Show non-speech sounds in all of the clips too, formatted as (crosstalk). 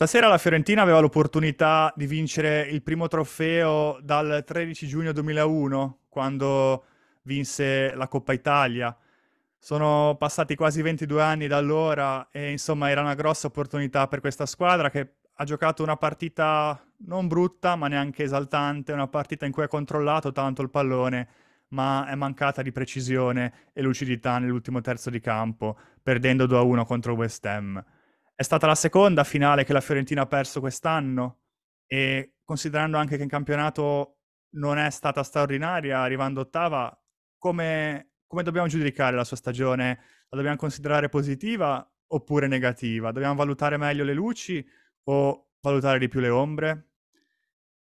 Stasera la Fiorentina aveva l'opportunità di vincere il primo trofeo dal 13 giugno 2001, quando vinse la Coppa Italia. Sono passati quasi 22 anni da allora e insomma era una grossa opportunità per questa squadra che ha giocato una partita non brutta ma neanche esaltante, una partita in cui ha controllato tanto il pallone ma è mancata di precisione e lucidità nell'ultimo terzo di campo, perdendo 2-1 contro West Ham. È stata la seconda finale che la Fiorentina ha perso quest'anno e considerando anche che in campionato non è stata straordinaria, arrivando ottava, come, come dobbiamo giudicare la sua stagione? La dobbiamo considerare positiva oppure negativa? Dobbiamo valutare meglio le luci o valutare di più le ombre?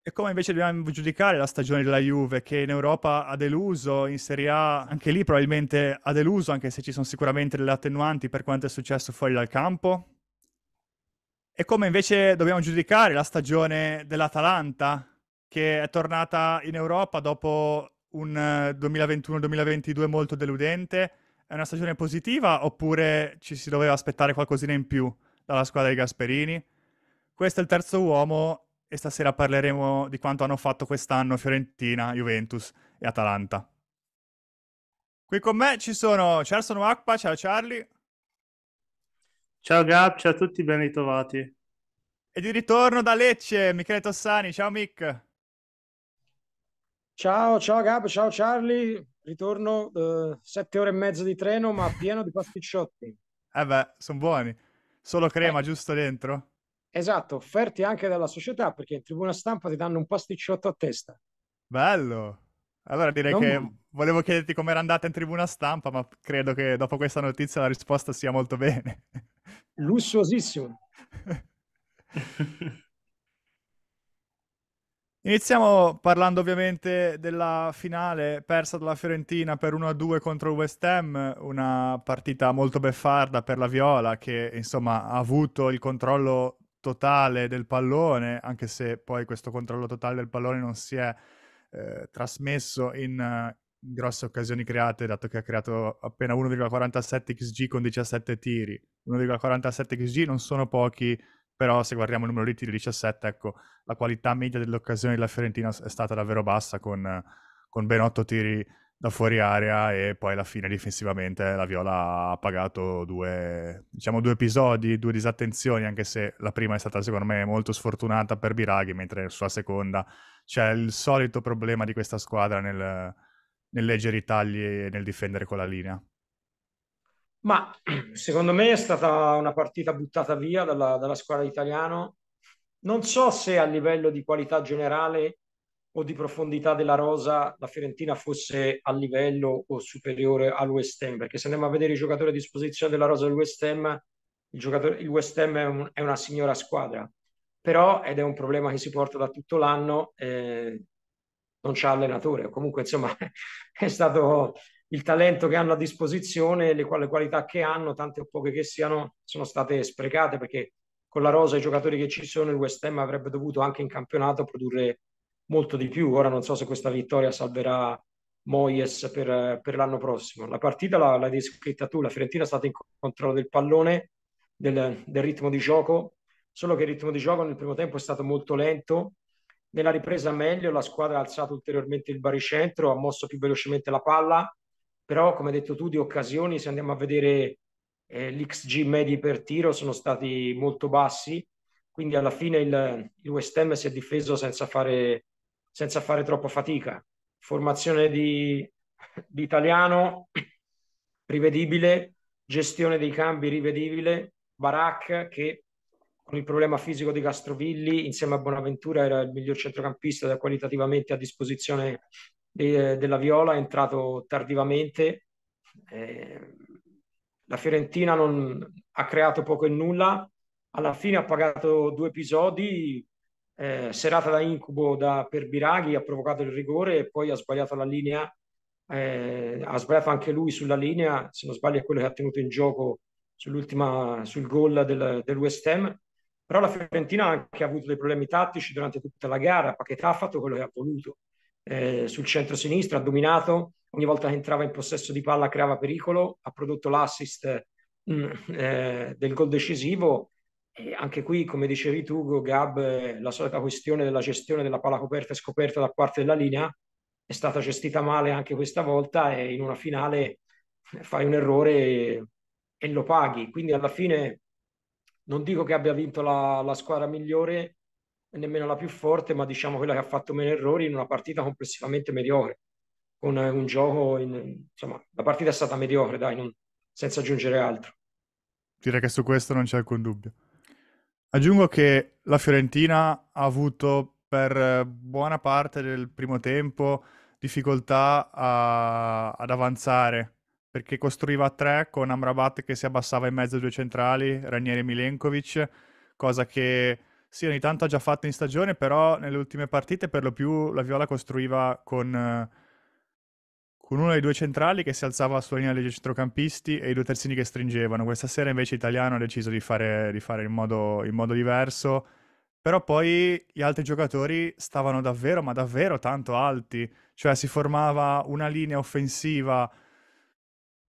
E come invece dobbiamo giudicare la stagione della Juve che in Europa ha deluso, in Serie A anche lì probabilmente ha deluso, anche se ci sono sicuramente delle attenuanti per quanto è successo fuori dal campo? E come invece dobbiamo giudicare la stagione dell'Atalanta, che è tornata in Europa dopo un 2021-2022 eh, molto deludente? È una stagione positiva oppure ci si doveva aspettare qualcosina in più dalla squadra di Gasperini? Questo è il terzo uomo e stasera parleremo di quanto hanno fatto quest'anno Fiorentina, Juventus e Atalanta. Qui con me ci sono Charson Wakpa, ciao Charlie. Ciao Gab, ciao a tutti, ben ritrovati. E di ritorno da Lecce, Michele Tossani, ciao Mick. Ciao, ciao Gab, ciao Charlie, ritorno eh, sette ore e mezza di treno ma pieno di pasticciotti. Eh beh, sono buoni, solo crema eh. giusto dentro? Esatto, offerti anche dalla società perché in tribuna stampa ti danno un pasticciotto a testa. Bello! Allora direi non... che volevo chiederti com'era andata in tribuna stampa, ma credo che dopo questa notizia la risposta sia molto bene. Lussuosissimo. (laughs) Iniziamo parlando ovviamente della finale persa dalla Fiorentina per 1-2 contro il West Ham, una partita molto beffarda per la Viola che insomma ha avuto il controllo totale del pallone, anche se poi questo controllo totale del pallone non si è eh, trasmesso in, eh, grosse occasioni create, dato che ha creato appena 1,47 XG con 17 tiri. 1,47 XG non sono pochi, però se guardiamo il numero di tiri 17, ecco, la qualità media dell'occasione della Fiorentina è stata davvero bassa con, con ben 8 tiri da fuori area e poi alla fine difensivamente la Viola ha pagato due, diciamo, due episodi, due disattenzioni, anche se la prima è stata secondo me molto sfortunata per Biraghi, mentre sulla seconda c'è il solito problema di questa squadra nel, nel leggere i tagli e nel difendere con la linea. Ma (clears throat) secondo me è stata una partita buttata via dalla, dalla squadra italiana. Non so se a livello di qualità generale o di profondità della rosa la Fiorentina fosse a livello o superiore al West Ham, perché se andiamo a vedere i giocatori a disposizione della rosa del West Ham, il, il West Ham è, un, è, una signora squadra, però ed è un problema che si porta da tutto l'anno, eh, non c'è allenatore, comunque insomma (laughs) è stato il talento che hanno a disposizione, le, le qualità che hanno, tante o poche che siano, sono state sprecate perché con la rosa e i giocatori che ci sono il West Ham avrebbe dovuto anche in campionato produrre molto di più. Ora non so se questa vittoria salverà Moyes per, per l'anno prossimo. La partita l'hai la descritta tu, la Fiorentina è stata in controllo del pallone, del, del ritmo di gioco, solo che il ritmo di gioco nel primo tempo è stato molto lento, nella ripresa meglio, la squadra ha alzato ulteriormente il baricentro, ha mosso più velocemente la palla, però come hai detto tu di occasioni, se andiamo a vedere eh, l'XG medi per tiro sono stati molto bassi, quindi alla fine il, il West Ham si è difeso senza fare, senza fare troppa fatica. Formazione di, di italiano (clears throat) rivedibile, gestione dei cambi rivedibile, Barak che con il problema fisico di Castrovilli insieme a Bonaventura era il miglior centrocampista qualitativamente a disposizione de, della Viola è entrato tardivamente. Eh, la Fiorentina non, ha creato poco e nulla, alla fine ha pagato due episodi, eh, serata da incubo da, per Biraghi, ha provocato il rigore e poi ha sbagliato la linea, eh, ha sbagliato anche lui sulla linea, se non sbaglio è quello che ha tenuto in gioco sull'ultima, sul gol del, del West Ham. Però la Fiorentina ha anche avuto dei problemi tattici durante tutta la gara, Paquetà ha fatto quello che ha voluto eh, sul centro-sinistra, ha dominato, ogni volta che entrava in possesso di palla creava pericolo, ha prodotto l'assist mh, mm, eh, del gol decisivo. E anche qui, come dicevi tu, Gab, eh, la solita questione della gestione della palla coperta e scoperta da parte della linea è stata gestita male anche questa volta e in una finale eh, fai un errore e lo paghi. Quindi alla fine non dico che abbia vinto la, la squadra migliore, nemmeno la più forte, ma diciamo quella che ha fatto meno errori in una partita complessivamente mediocre, con eh, un gioco, in, insomma, la partita è stata mediocre, dai, non, senza aggiungere altro. Direi che su questo non c'è alcun dubbio. Aggiungo che la Fiorentina ha avuto per eh, buona parte del primo tempo difficoltà a, ad avanzare perché costruiva a tre con Amrabat che si abbassava in mezzo ai due centrali, Ranieri e Milenkovic, cosa che sì, ogni tanto ha già fatto in stagione, però nelle ultime partite per lo più la Viola costruiva con, eh, con uno dei due centrali che si alzava sulla linea dei centrocampisti e i due terzini che stringevano. Questa sera invece Italiano ha deciso di fare, di fare in, modo, in modo diverso, però poi gli altri giocatori stavano davvero, ma davvero tanto alti, cioè si formava una linea offensiva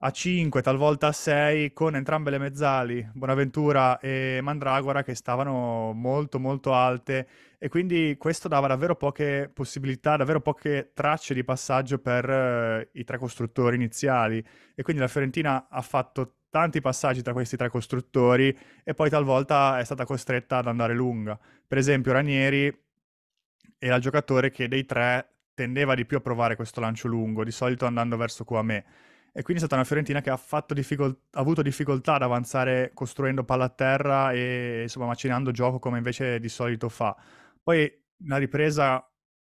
a 5, talvolta a 6, con entrambe le mezzali, Bonaventura e Mandragora, che stavano molto molto alte e quindi questo dava davvero poche possibilità, davvero poche tracce di passaggio per eh, i tre costruttori iniziali e quindi la Fiorentina ha fatto tanti passaggi tra questi tre costruttori e poi talvolta è stata costretta ad andare lunga. Per esempio Ranieri era il giocatore che dei tre tendeva di più a provare questo lancio lungo, di solito andando verso Kouamé e quindi è stata una Fiorentina che ha, difficol- ha, avuto difficoltà ad avanzare costruendo palla a terra e insomma macinando gioco come invece di solito fa. Poi la ripresa,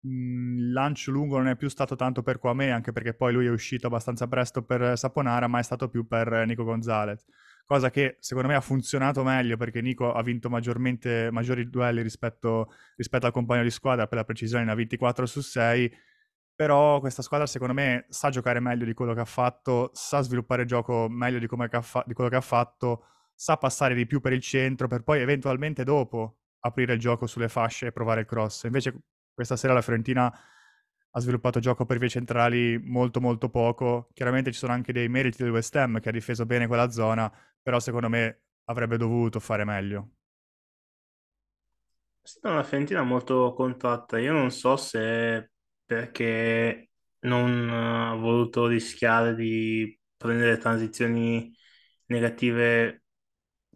mhmm, il lancio lungo non è più stato tanto per Kwame, anche perché poi lui è uscito abbastanza presto per Saponara, ma è stato più per Nico Gonzalez. Cosa che secondo me ha funzionato meglio perché Nico ha vinto maggiori duelli rispetto, rispetto al compagno di squadra, per la precisione ne ha 24 su 6 però questa squadra secondo me sa giocare meglio di quello che ha fatto, sa sviluppare il gioco meglio di, fa- di, quello che ha fatto, sa passare di più per il centro per poi eventualmente dopo aprire il gioco sulle fasce e provare il cross. Invece questa sera la Fiorentina ha sviluppato gioco per vie centrali molto molto poco. Chiaramente ci sono anche dei meriti del West Ham che ha difeso bene quella zona, però secondo me avrebbe dovuto fare meglio. È stata una Fiorentina molto contatta, Io non so se perché non ha eh, voluto rischiare di prendere transizioni negative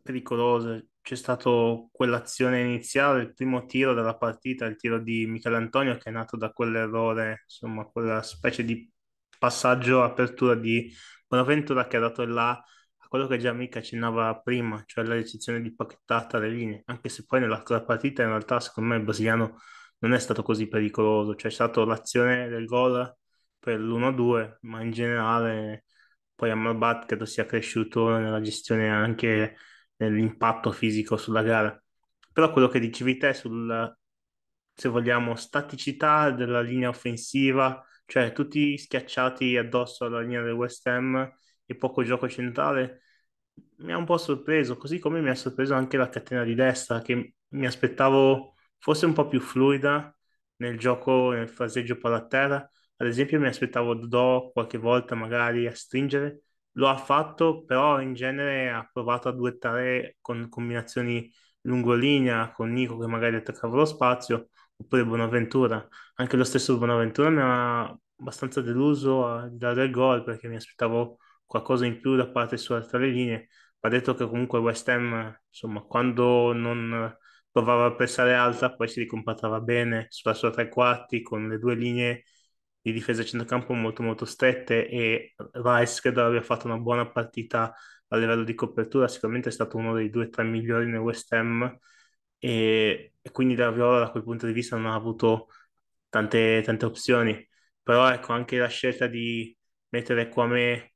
pericolose. C'è stata quell'azione iniziale, il primo tiro della partita, il tiro di Michelantonio che è nato da quell'errore, insomma, quella specie di passaggio apertura di Bonaventura che ha dato là a quello che già Mica accennava prima, cioè la ricezione di pacchettata alle linee, anche se poi nell'altra partita in realtà secondo me il brasiliano non è stato così pericoloso, cioè c'è stato l'azione del gol per l'1-2, ma in generale poi Amrabat credo sia cresciuto nella gestione anche nell'impatto fisico sulla gara. Però quello che dicevi te sul, se vogliamo, staticità della linea offensiva, cioè tutti schiacciati addosso alla linea del West Ham e poco gioco centrale, mi ha un po' sorpreso, così come mi ha sorpreso anche la catena di destra, che mi aspettavo fosse un po' più fluida nel gioco, nel fraseggio palla terra. Ad esempio mi aspettavo Dodò qualche volta magari a stringere, lo ha fatto, però in genere ha provato a duettare con combinazioni lungolinea, con Nico che magari attaccava lo spazio, oppure Bonaventura. Anche lo stesso Bonaventura mi ha abbastanza deluso a dare il gol perché mi aspettavo qualcosa in più da parte su altre linee. Va detto che comunque West Ham, insomma, quando non provava a pressare alta, poi si ricompattava bene sulla sua tre quarti con le due linee di difesa a centrocampo molto molto strette e Rice credo abbia fatto una buona partita a livello di copertura, sicuramente è stato uno dei due o tre migliori nel West Ham e, e quindi la Viola da quel punto di vista non ha avuto tante, tante opzioni, però ecco anche la scelta di mettere Kwame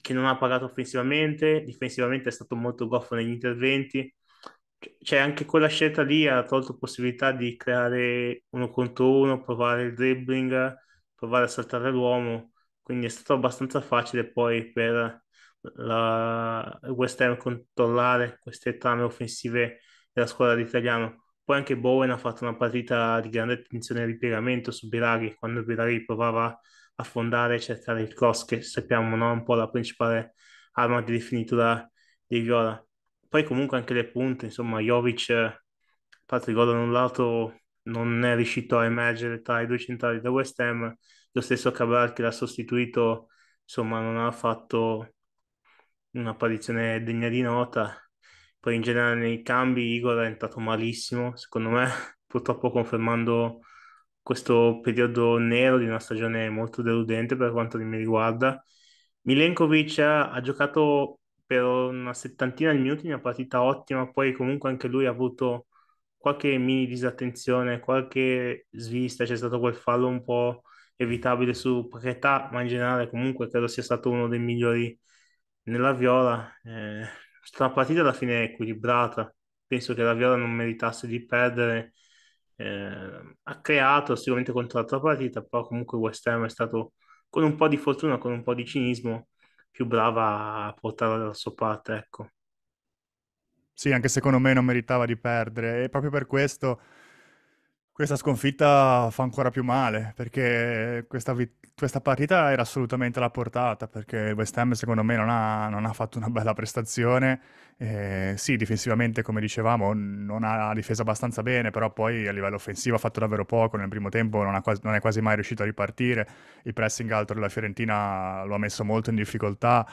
che non ha pagato offensivamente, difensivamente è stato molto goffo negli interventi, cioè anche quella scelta lì ha tolto possibilità di creare uno contro uno, provare il dribbling, provare a saltare l'uomo, quindi è stato abbastanza facile poi per la West Ham controllare queste trame offensive della squadra di Italiano. Poi anche Bowen ha fatto una partita di grande attenzione e ripiegamento su Biraghi, quando Biraghi provava a fondare e cercare il cross, che sappiamo no? un po' la principale arma di rifinitura di Viola poi comunque anche le punte, insomma, Jovic, Patrick Gordon da un lato non è riuscito a emergere tra i due centrali da West Ham, lo stesso Cabral che l'ha sostituito, insomma, non ha fatto un'apparizione degna di nota. Poi in generale nei cambi Igor è entrato malissimo, secondo me, (laughs) purtroppo confermando questo periodo nero di una stagione molto deludente per quanto mi riguarda. Milenkovic ha giocato per una settantina di minuti una partita ottima, poi comunque anche lui ha avuto qualche mini disattenzione, qualche svista, c'è stato quel fallo un po' evitabile su Paquetà, ma in generale comunque credo sia stato uno dei migliori nella Viola. Eh, è partita alla fine equilibrata, penso che la Viola non meritasse di perdere. Eh, ha creato sicuramente contro l'altra partita, però comunque West Ham è stato con un po' di fortuna, con un po' di cinismo, più brava a portarla dalla sua parte, ecco. Sì, anche secondo me non meritava di perdere e proprio per questo questa sconfitta fa ancora più male perché questa, vittoria questa partita era assolutamente alla portata perché il West Ham secondo me non ha, non ha fatto una bella prestazione. Eh, sì, difensivamente come dicevamo non ha difeso abbastanza bene, però poi a livello offensivo ha fatto davvero poco, nel primo tempo non, quasi, non è quasi mai riuscito a ripartire, il pressing alto della Fiorentina lo ha messo molto in difficoltà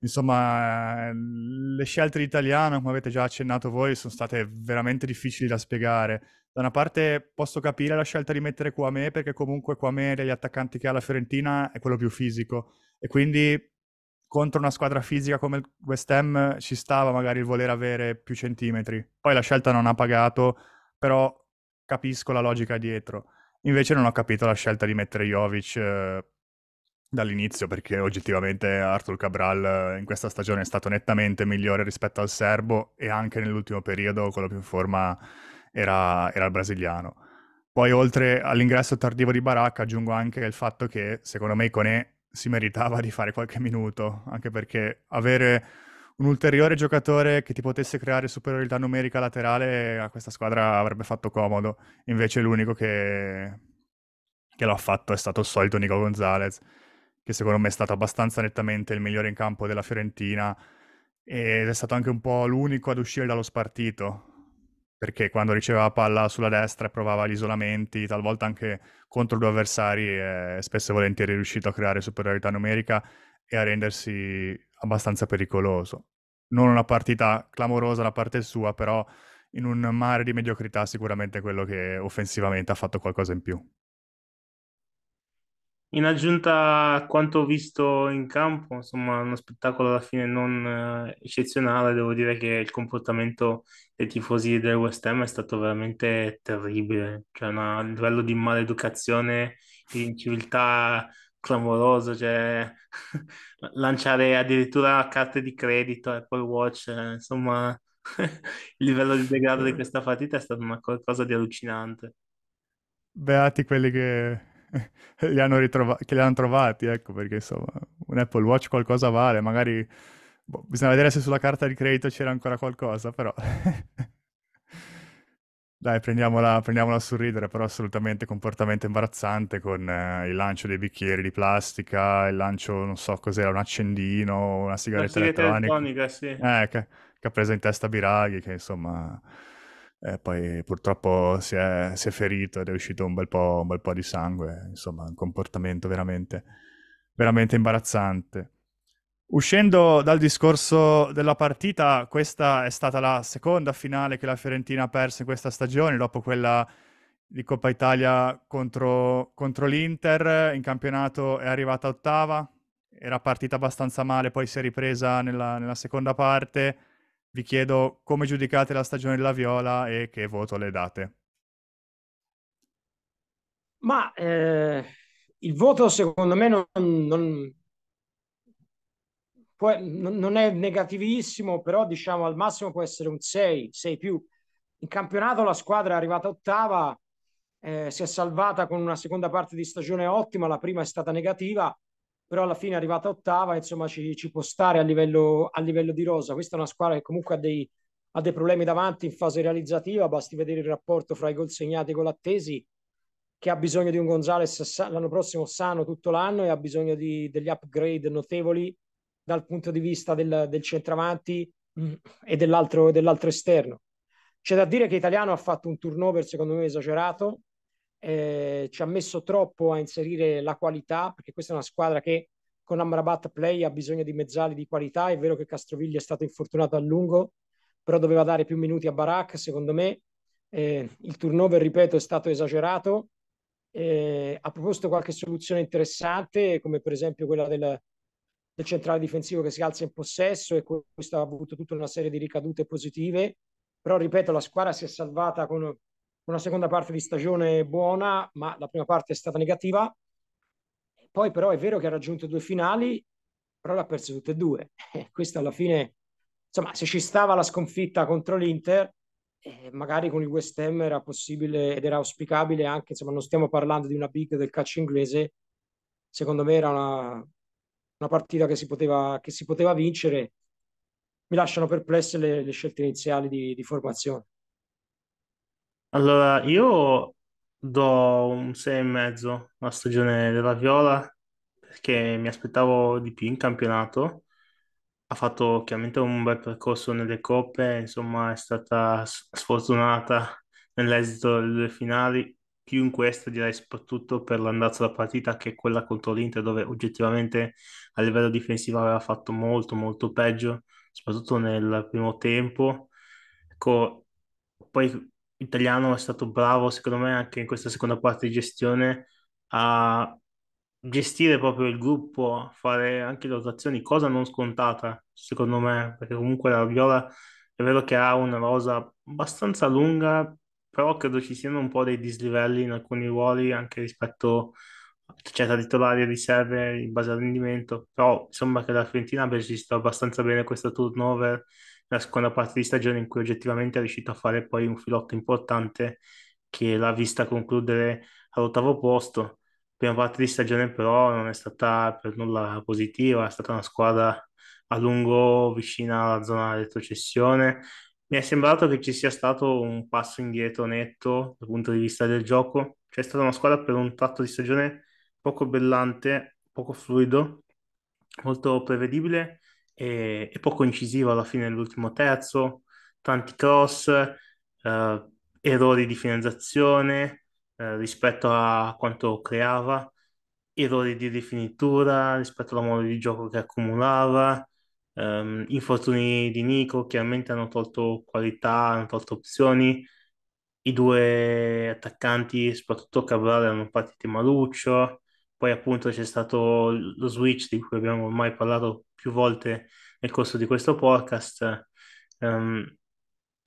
insomma, ehm, le scelte di italiano, come avete già accennato voi, sono state veramente difficili da spiegare da una parte posso capire la scelta di mettere Quame perché comunque Quame degli attaccanti che ha la Fiorentina è quello più fisico e quindi contro una squadra fisica come il West Ham ci stava magari il voler avere più centimetri. Poi la scelta non ha pagato, però capisco la logica dietro. Invece non ho capito la scelta di mettere Jovic eh, dall'inizio perché oggettivamente Arthur Cabral eh, in questa stagione è stato nettamente migliore rispetto al serbo e anche nell'ultimo periodo quello più in forma era, era il brasiliano. Poi oltre all'ingresso tardivo di Baracca aggiungo anche il fatto che secondo me Iconè si meritava di fare qualche minuto, anche perché avere un ulteriore giocatore che ti potesse creare superiorità numerica laterale a questa squadra avrebbe fatto comodo. Invece l'unico che, che lo fatto è stato il solito Nico Gonzalez, che secondo me è stato abbastanza nettamente il migliore in campo della Fiorentina ed è stato anche un po' l'unico ad uscire dallo spartito perché quando riceveva palla sulla destra provava gli isolamenti, talvolta anche contro due avversari, e spesso e volentieri è riuscito a creare superiorità numerica e a rendersi abbastanza pericoloso. Non una partita clamorosa da parte sua, però in un mare di mediocrità sicuramente quello che offensivamente ha fatto qualcosa in più. In aggiunta a quanto ho visto in campo, insomma, uno spettacolo alla fine non eh, eccezionale, devo dire che il comportamento dei tifosi del West Ham è stato veramente terribile, cioè una, un livello di maleducazione, di inciviltà clamoroso, cioè (laughs) lanciare addirittura carte di credito, Apple Watch, eh, insomma, (laughs) il livello di degrado di questa partita è stato una cosa di allucinante. Beati quelli che (laughs) li hanno ritrova- che li hanno trovati, ecco, perché insomma un Apple Watch qualcosa vale, magari boh, bisogna vedere se sulla carta di credito c'era ancora qualcosa, però... (laughs) Dai, prendiamola, prendiamola a sorridere, però assolutamente comportamento imbarazzante con eh, il lancio dei bicchieri di plastica, il lancio, non so cos'era, un accendino, una sigaretta, una sigaretta elettronica. elettronica sì. eh, che, che, ha preso in testa Biraghi, che insomma eh, poi purtroppo si è, si è, ferito ed è uscito un bel, po', un bel po' di sangue, insomma un comportamento veramente, veramente imbarazzante. Uscendo dal discorso della partita, questa è stata la seconda finale che la Fiorentina ha perso in questa stagione, dopo quella di Coppa Italia contro, contro l'Inter, in campionato è arrivata ottava, era partita abbastanza male, poi si è ripresa nella, nella seconda parte vi chiedo come giudicate la stagione della Viola e che voto le date. Ma eh, il voto secondo me non, non, può, non, è negativissimo, però diciamo al massimo può essere un 6, 6 più. In campionato la squadra è arrivata ottava, eh, si è salvata con una seconda parte di stagione ottima, la prima è stata negativa, però alla fine è arrivata ottava, insomma ci, ci può stare a livello, a livello, di rosa. Questa è una squadra che comunque ha dei, ha dei, problemi davanti in fase realizzativa, basti vedere il rapporto fra i gol segnati e gol attesi, che ha bisogno di un Gonzales l'anno prossimo sano tutto l'anno e ha bisogno di, degli upgrade notevoli dal punto di vista del, del centravanti mm, e dell'altro, dell'altro esterno. C'è da dire che Italiano ha fatto un turnover secondo me esagerato, eh, ci ha messo troppo a inserire la qualità, perché questa è una squadra che con Amrabat Play ha bisogno di mezzali di qualità. È vero che Castrovigli è stato infortunato a lungo, però doveva dare più minuti a Barak, secondo me. Eh, il turnover, ripeto, è stato esagerato. Eh, ha proposto qualche soluzione interessante, come per esempio quella del, del centrale difensivo che si alza in possesso e questo ha avuto tutta una serie di ricadute positive. Però, ripeto, la squadra si è salvata con una seconda parte di stagione buona, ma la prima parte è stata negativa. Poi però è vero che ha raggiunto due finali, però l'ha perso tutte e due. E eh, questa alla fine, insomma, se ci stava la sconfitta contro l'Inter, eh, magari con il West Ham era possibile ed era auspicabile anche, insomma, non stiamo parlando di una big del calcio inglese, secondo me era una, una partita che si, poteva, che si poteva vincere. Mi lasciano perplesse le, le scelte iniziali di, di formazione. Allora, io do un 6 e mezzo alla stagione della Viola perché mi aspettavo di più in campionato. Ha fatto chiaramente un bel percorso nelle coppe, insomma, è stata sfortunata nell'esito delle due finali, più in questa direi soprattutto per l'andazzo della partita che è quella contro l'Inter dove oggettivamente a livello difensivo aveva fatto molto molto peggio, soprattutto nel primo tempo. Ecco, poi italiano è stato bravo, secondo me, anche in questa seconda parte di gestione a gestire proprio il gruppo, a fare anche le rotazioni, cosa non scontata, secondo me, perché comunque la Viola è vero che ha una rosa abbastanza lunga, però credo ci siano un po' dei dislivelli in alcuni ruoli anche rispetto a certa titolare riserve in base al rendimento, però insomma che la Fiorentina abbia gestito abbastanza bene questo turnover la seconda parte di stagione in cui oggettivamente è riuscito a fare poi un filotto importante che l'ha vista concludere all'ottavo posto. Prima parte di stagione però non è stata per nulla positiva, è stata una squadra a lungo vicina alla zona di retrocessione. Mi è sembrato che ci sia stato un passo indietro netto dal punto di vista del gioco. Cioè, è stata una squadra per un tratto di stagione poco brillante, poco fluido, molto prevedibile e, e poco incisivo alla fine dell'ultimo terzo, tanti cross, eh, errori di finalizzazione eh, rispetto a quanto creava, errori di rifinitura rispetto al modo di gioco che accumulava, ehm, infortuni di Nico chiaramente hanno tolto qualità, hanno tolto opzioni, i due attaccanti, soprattutto Cabral, hanno partito maluccio, poi appunto c'è stato lo switch di cui abbiamo ormai parlato più volte nel corso di questo podcast. Um,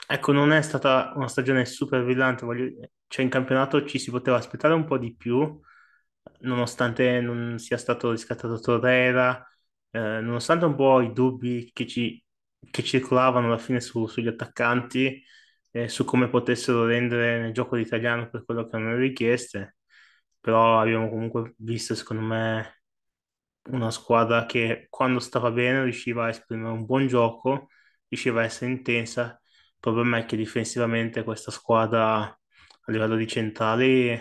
ecco, non è stata una stagione super brillante, voglio... cioè in campionato ci si poteva aspettare un po' di più, nonostante non sia stato riscattato Torreira, eh, nonostante un po' i dubbi che, ci... che circolavano alla fine su... sugli attaccanti, eh, su come potessero rendere nel gioco l'italiano per quello che erano richieste, però abbiamo comunque visto, secondo me, una squadra che quando stava bene riusciva a esprimere un buon gioco, riusciva a essere intensa. Il problema è che difensivamente questa squadra a livello di centrali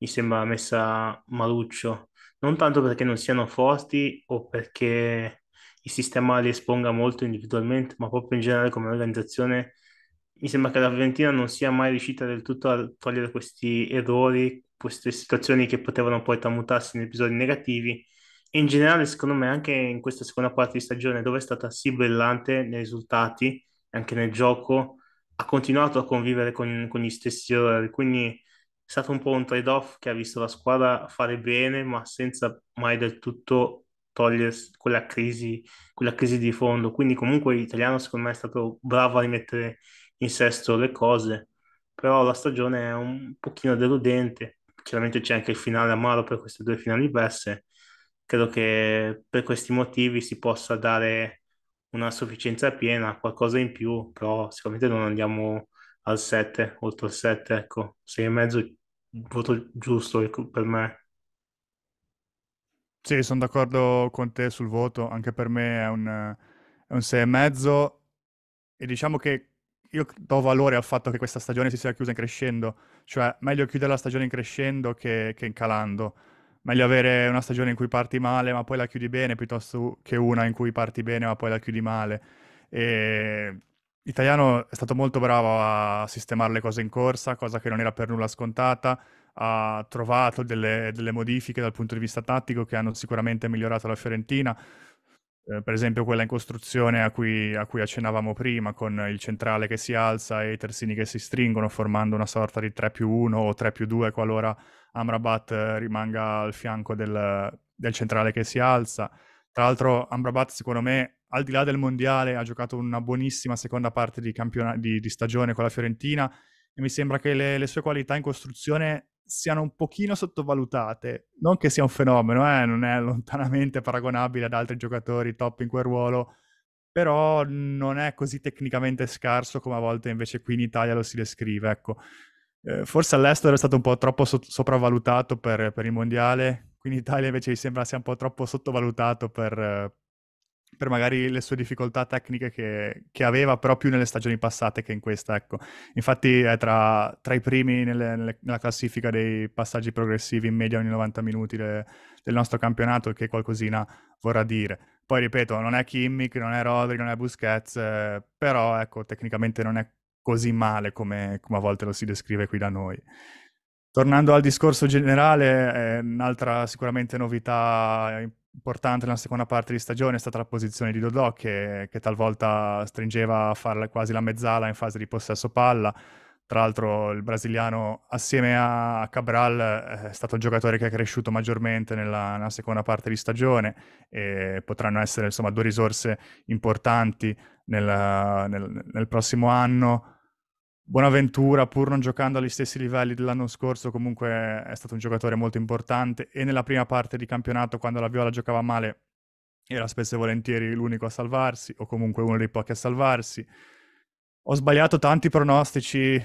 mi sembra messa maluccio, non tanto perché non siano forti o perché il sistema li esponga molto individualmente, ma proprio in generale come organizzazione mi sembra che la Fiorentina non sia mai riuscita del tutto a togliere questi errori, queste situazioni che potevano poi tramutarsi in episodi negativi in generale, secondo me, anche in questa seconda parte di stagione, dove è stata sì brillante nei risultati e anche nel gioco, ha continuato a convivere con, con gli stessi errori. Quindi è stato un po' un trade-off che ha visto la squadra fare bene, ma senza mai del tutto togliersi quella crisi, quella crisi di fondo. Quindi, comunque, l'italiano, secondo me, è stato bravo a rimettere in sesto le cose. Però la stagione è un pochino deludente. Chiaramente c'è anche il finale amaro per queste due finali perse credo che per questi motivi si possa dare una sufficienza piena, qualcosa in più, però sicuramente non andiamo al 7, oltre il 7, ecco, 6 e mezzo voto giusto ecco, per me. Sì, sono d'accordo con te sul voto, anche per me è un, è un 6 e mezzo e diciamo che io do valore al fatto che questa stagione si sia chiusa in crescendo, cioè meglio chiudere la stagione in crescendo che, che in calando meglio avere una stagione in cui parti male ma poi la chiudi bene piuttosto che una in cui parti bene ma poi la chiudi male. E... Italiano è stato molto bravo a sistemare le cose in corsa, cosa che non era per nulla scontata, ha trovato delle, delle modifiche dal punto di vista tattico che hanno sicuramente migliorato la Fiorentina. Eh, per esempio quella in costruzione a cui, a cui, accennavamo prima, con il centrale che si alza e i terzini che si stringono, formando una sorta di 3 più 1 o 3 più 2 qualora Amrabat eh, rimanga al fianco del, del centrale che si alza. Tra l'altro Amrabat secondo me, al di là del mondiale, ha giocato una buonissima seconda parte di, campiona- di, di stagione con la Fiorentina e mi sembra che le, le sue qualità in costruzione siano un pochino sottovalutate. Non che sia un fenomeno, eh, non è lontanamente paragonabile ad altri giocatori top in quel ruolo, però non è così tecnicamente scarso come a volte invece qui in Italia lo si descrive. Ecco. Eh, forse all'estero è stato un po' troppo so- sopravvalutato per, per, il mondiale, qui in Italia invece mi sembra sia un po' troppo sottovalutato per, per magari le sue difficoltà tecniche che, che, aveva però più nelle stagioni passate che in questa, ecco. Infatti è eh, tra, tra i primi nelle, nelle, nella classifica dei passaggi progressivi in media ogni 90 minuti le, del nostro campionato, che qualcosina vorrà dire. Poi ripeto, non è Kimmich, non è Rodri, non è Busquets, eh, però ecco, tecnicamente non è così male come, come a volte lo si descrive qui da noi. Tornando al discorso generale, eh, un'altra sicuramente novità importante, eh, importante nella seconda parte di stagione è stata la posizione di Dodò che, che talvolta stringeva a fare quasi la mezzala in fase di possesso palla. Tra l'altro il brasiliano assieme a Cabral eh, è stato il giocatore che è cresciuto maggiormente nella, nella seconda parte di stagione e potranno essere insomma due risorse importanti nel, nel, nel prossimo anno Buonaventura, pur non giocando agli stessi livelli dell'anno scorso, comunque è stato un giocatore molto importante e nella prima parte di campionato, quando la Viola giocava male, era spesso e volentieri l'unico a salvarsi o comunque uno dei pochi a salvarsi. Ho sbagliato tanti pronostici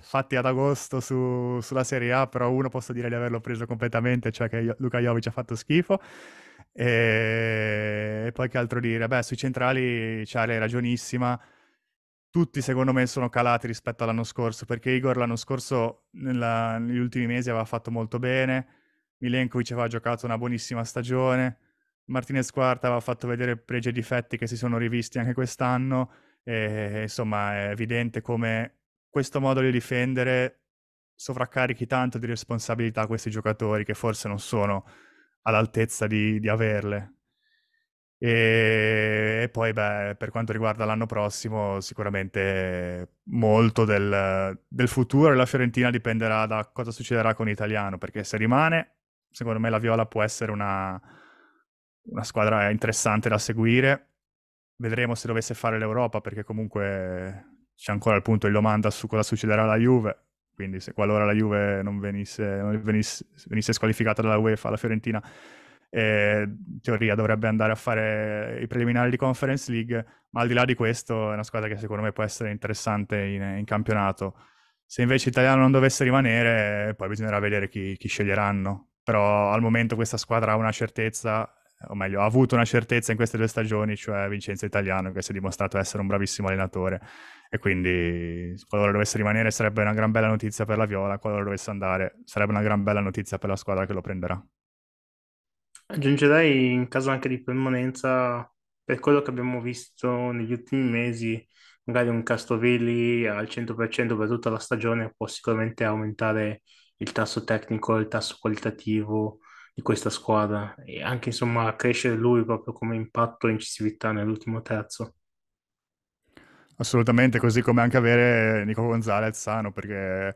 fatti ad agosto su, sulla Serie A, però uno posso dire di averlo preso completamente, cioè che Luca Jovic ha fatto schifo. E... e poi che altro dire? Beh, sui centrali Charlie è ragionissima, tutti secondo me sono calati rispetto all'anno scorso, perché Igor l'anno scorso nella, negli ultimi mesi aveva fatto molto bene, Milenkovic aveva giocato una buonissima stagione, Martinez Quarta aveva fatto vedere pregi e difetti che si sono rivisti anche quest'anno, e, insomma è evidente come questo modo di difendere sovraccarichi tanto di responsabilità questi giocatori che forse non sono all'altezza di, di averle. E, poi, beh, per quanto riguarda l'anno prossimo, sicuramente molto del, del futuro della Fiorentina dipenderà da cosa succederà con l'italiano, perché se rimane, secondo me la Viola può essere una, una squadra interessante da seguire. Vedremo se dovesse fare l'Europa, perché comunque c'è ancora il punto di domanda su cosa succederà alla Juve. Quindi, se qualora la Juve non venisse, non venisse, venisse squalificata dalla UEFA, la Fiorentina eh, in teoria dovrebbe andare a fare i preliminari di Conference League, ma al di là di questo è una squadra che secondo me può essere interessante in, in campionato. Se invece l'italiano non dovesse rimanere, poi bisognerà vedere chi, chi sceglieranno. Però al momento questa squadra ha una certezza, o meglio, ha avuto una certezza in queste due stagioni, cioè Vincenzo Italiano, che si è dimostrato essere un bravissimo allenatore. E quindi, qualora dovesse rimanere, sarebbe una gran bella notizia per la Viola, qualora dovesse andare, sarebbe una gran bella notizia per la squadra che lo prenderà. Aggiungerei in caso anche di permanenza, per quello che abbiamo visto negli ultimi mesi, magari un Castovelli al 100% per tutta la stagione può sicuramente aumentare il tasso tecnico, il tasso qualitativo di questa squadra e anche insomma crescere lui proprio come impatto e incisività nell'ultimo terzo. Assolutamente, così come anche avere Nico Gonzalez sano, perché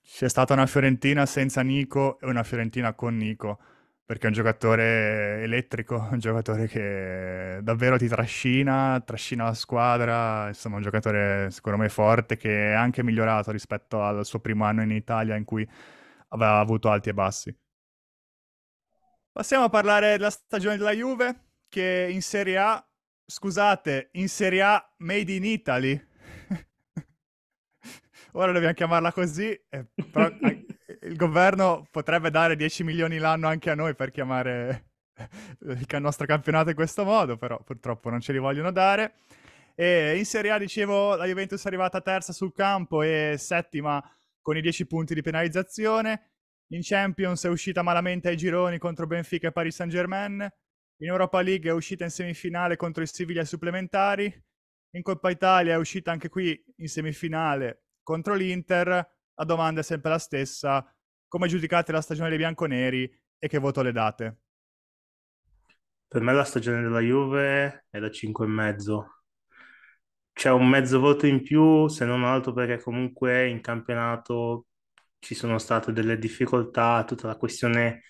c'è stata una Fiorentina senza Nico e una Fiorentina con Nico perché è un giocatore elettrico, un giocatore che davvero ti trascina, trascina la squadra, insomma un giocatore secondo me forte che è anche migliorato rispetto al suo primo anno in Italia in cui aveva avuto alti e bassi. Passiamo a parlare della stagione della Juve che in Serie A, scusate, in Serie A Made in Italy. (laughs) Ora dobbiamo chiamarla così, eh, però (laughs) il governo potrebbe dare 10 milioni l'anno anche a noi per chiamare (laughs) il nostro campionato in questo modo, però purtroppo non ce li vogliono dare. E in Serie A, dicevo, la Juventus è arrivata terza sul campo e settima con i 10 punti di penalizzazione. In Champions è uscita malamente ai gironi contro Benfica e Paris Saint-Germain. In Europa League è uscita in semifinale contro i Siviglia supplementari. In Coppa Italia è uscita anche qui in semifinale contro l'Inter la domanda è sempre la stessa, come giudicate la stagione dei bianconeri e che voto le date? Per me la stagione della Juve è da 5 e mezzo. C'è un mezzo voto in più, se non altro perché comunque in campionato ci sono state delle difficoltà, tutta la questione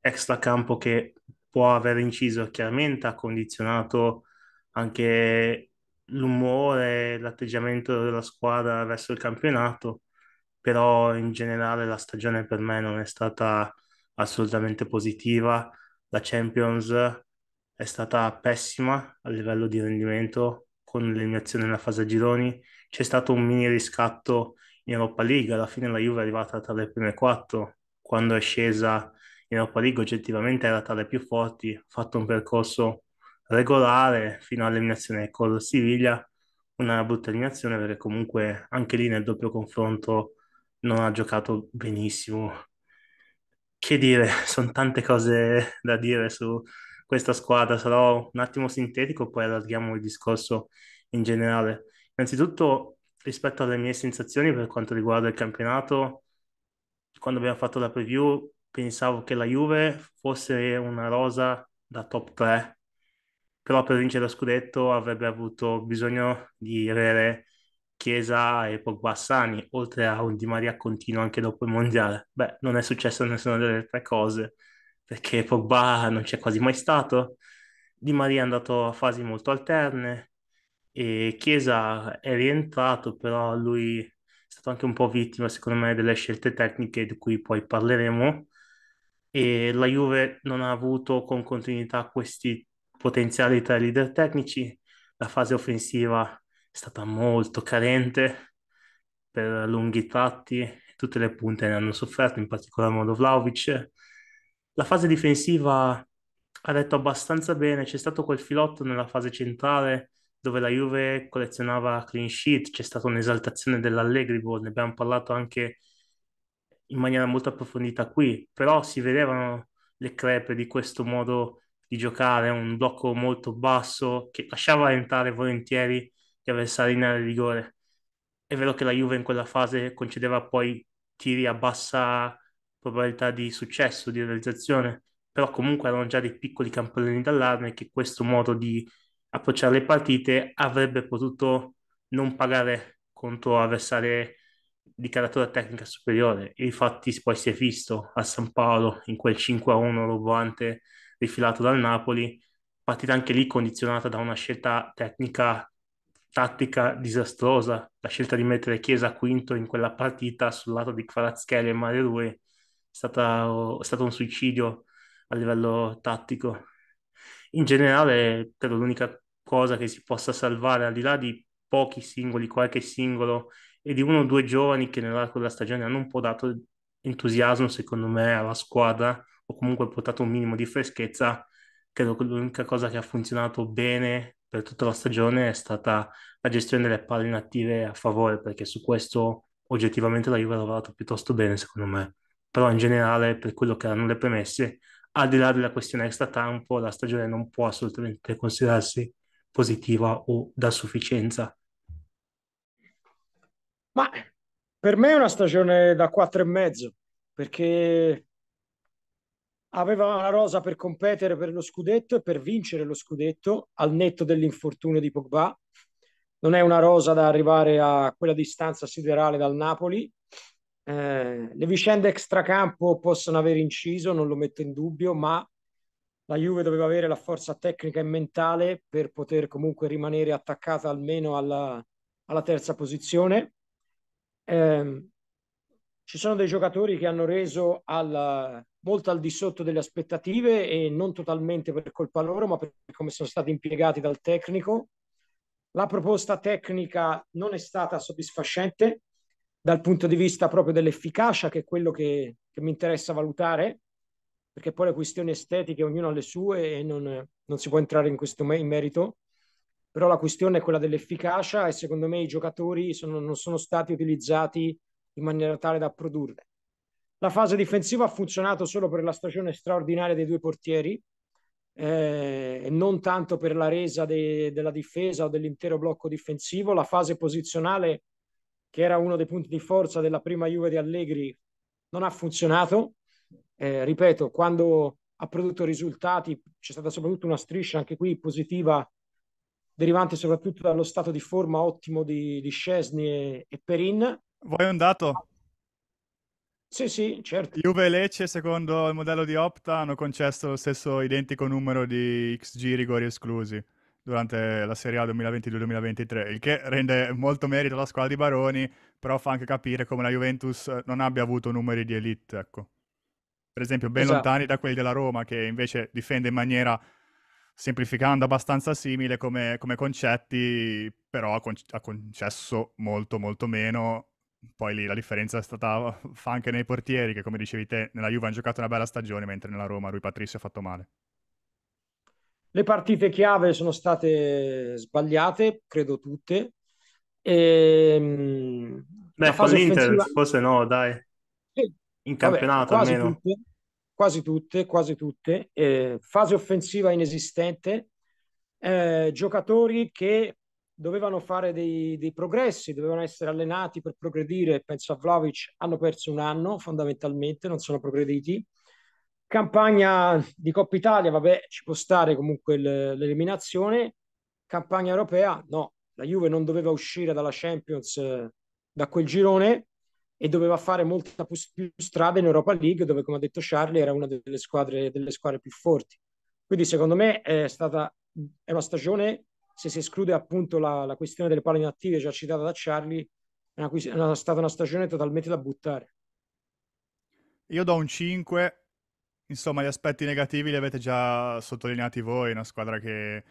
extracampo che può aver inciso chiaramente ha condizionato anche l'umore, l'atteggiamento della squadra verso il campionato però in generale la stagione per me non è stata assolutamente positiva. La Champions è stata pessima a livello di rendimento con l'eliminazione nella fase a gironi. C'è stato un mini riscatto in Europa League, alla fine la Juve è arrivata tra le prime quattro, quando è scesa in Europa League oggettivamente era tra le più forti, ha fatto un percorso regolare fino all'eliminazione con Siviglia, una brutta eliminazione perché comunque anche lì nel doppio confronto non ha giocato benissimo. Che dire, (laughs) sono tante cose da dire su questa squadra, sarò un attimo sintetico, poi allarghiamo il discorso in generale. Innanzitutto, rispetto alle mie sensazioni per quanto riguarda il campionato, quando abbiamo fatto la preview pensavo che la Juve fosse una rosa da top 3, però per vincere lo scudetto avrebbe avuto bisogno di avere Chiesa e Pogba sani, oltre a un Di Maria continuo anche dopo il Mondiale. Beh, non è successo nessuna delle tre cose, perché Pogba non c'è quasi mai stato, Di Maria è andato a fasi molto alterne e Chiesa è rientrato, però lui è stato anche un po' vittima, secondo me, delle scelte tecniche di cui poi parleremo. E la Juve non ha avuto con continuità questi potenziali tra i leader tecnici, la fase offensiva stata molto carente per lunghi tratti, tutte le punte ne hanno sofferto, in particolar modo Vlaovic. La fase difensiva ha detto abbastanza bene, c'è stato quel filotto nella fase centrale dove la Juve collezionava clean sheet, c'è stata un'esaltazione dell'Allegri Ball, boh, ne abbiamo parlato anche in maniera molto approfondita qui, però si vedevano le crepe di questo modo di giocare, un blocco molto basso che lasciava entrare volentieri di avversari in area di rigore. È vero che la Juve in quella fase concedeva poi tiri a bassa probabilità di successo, di realizzazione, però comunque erano già dei piccoli campanelli d'allarme che questo modo di approcciare le partite avrebbe potuto non pagare contro avversari di caratura tecnica superiore. E infatti poi si è visto a San Paolo in quel 5-1 roboante rifilato dal Napoli, partita anche lì condizionata da una scelta tecnica tattica disastrosa, la scelta di mettere Chiesa quinto in quella partita sul lato di Kvaratskhelia e Mario Rui è, stata, è stato un suicidio a livello tattico. In generale, credo l'unica cosa che si possa salvare, al di là di pochi singoli, qualche singolo, e di uno o due giovani che nell'arco della stagione hanno un po' dato entusiasmo, secondo me, alla squadra, o comunque portato un minimo di freschezza, credo che l'unica cosa che ha funzionato bene per tutta la stagione è stata la gestione delle palle inattive a favore, perché su questo oggettivamente la Juve ha lavorato piuttosto bene, secondo me. Però in generale, per quello che erano le premesse, al di là della questione extra tempo, la stagione non può assolutamente considerarsi positiva o da sufficienza. Ma per me è una stagione da quattro e mezzo, perché aveva una rosa per competere per lo scudetto e per vincere lo scudetto al netto dell'infortunio di Pogba. Non è una rosa da arrivare a quella distanza siderale dal Napoli. Eh, le vicende extracampo possono aver inciso, non lo metto in dubbio, ma la Juve doveva avere la forza tecnica e mentale per poter comunque rimanere attaccata almeno alla, alla terza posizione. Eh, ci sono dei giocatori che hanno reso al, molto al di sotto delle aspettative e non totalmente per colpa loro, ma per come sono stati impiegati dal tecnico. La proposta tecnica non è stata soddisfacente dal punto di vista proprio dell'efficacia, che è quello che, che mi interessa valutare, perché poi le questioni estetiche ognuno ha le sue e non, non si può entrare in questo me- in merito però la questione è quella dell'efficacia e secondo me i giocatori sono, non sono stati utilizzati in maniera tale da produrre. La fase difensiva ha funzionato solo per la stagione straordinaria dei due portieri, eh, non tanto per la resa de- della difesa o dell'intero blocco difensivo. La fase posizionale, che era uno dei punti di forza della prima Juve di Allegri, non ha funzionato. Eh, ripeto, quando ha prodotto risultati c'è stata soprattutto una striscia anche qui positiva, derivante soprattutto dallo stato di forma ottimo di, di Scesni e, e Perin. Vuoi un dato? Sì, sì, certo. Juve e Lecce, secondo il modello di Opta, hanno concesso lo stesso identico numero di XG rigori esclusi durante la Serie A 2022-2023, il che rende molto merito alla squadra di Baroni, però fa anche capire come la Juventus non abbia avuto numeri di elite, ecco. Per esempio, ben esatto. lontani da quelli della Roma, che invece difende in maniera, semplificando, abbastanza simile come, come concetti, però ha, ha concesso molto, molto meno poi lì la differenza è stata (laughs) fa anche nei portieri, che come dicevi te, nella Juve hanno giocato una bella stagione, mentre nella Roma lui Patrizio ha fatto male. Le partite chiave sono state sbagliate, credo tutte. E... Ehm, Beh, con l'Inter offensiva... forse no, dai. In campionato Vabbè, quasi almeno. Tutte, quasi tutte, quasi tutte. Eh, fase offensiva inesistente. Eh, giocatori che dovevano fare dei, dei, progressi, dovevano essere allenati per progredire. Penso a Vlaovic, hanno perso un anno fondamentalmente, non sono progrediti. Campagna di Coppa Italia, vabbè, ci può stare comunque l'eliminazione. Campagna europea, no, la Juve non doveva uscire dalla Champions da quel girone e doveva fare molta più strada in Europa League, dove, come ha detto Charlie, era una delle squadre, delle squadre più forti. Quindi, secondo me, è stata è una stagione se si esclude appunto la, la questione delle palle inattive già citata da Charlie, è, una, è una, stata una stagione totalmente da buttare. Io do un 5, insomma gli aspetti negativi li avete già sottolineati voi, una squadra che,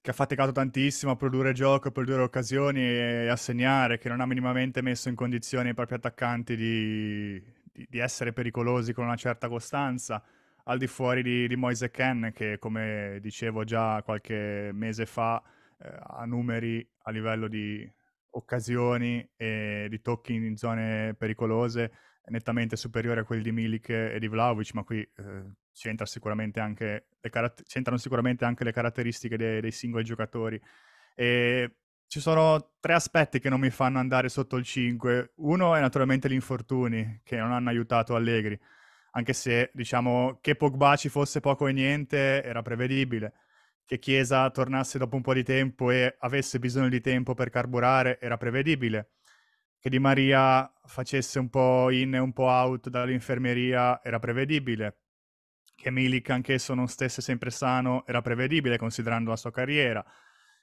che ha faticato tantissimo a produrre gioco, a produrre occasioni e a segnare, che non ha minimamente messo in condizione i propri attaccanti di, di, di essere pericolosi con una certa costanza al di fuori di, di Moise Ken che come dicevo già qualche mese fa eh, ha numeri a livello di occasioni e di tocchi in zone pericolose nettamente superiori a quelli di Milik e di Vlaovic ma qui eh, c'entra sicuramente anche le caratter- c'entrano sicuramente anche le caratteristiche dei, dei singoli giocatori e ci sono tre aspetti che non mi fanno andare sotto il 5. Uno è naturalmente gli infortuni che non hanno aiutato Allegri anche se diciamo che Pogba ci fosse poco e niente era prevedibile, che Chiesa tornasse dopo un po' di tempo e avesse bisogno di tempo per carburare era prevedibile, che Di Maria facesse un po' in e un po' out dall'infermeria era prevedibile, che Milik anch'esso non stesse sempre sano era prevedibile considerando la sua carriera.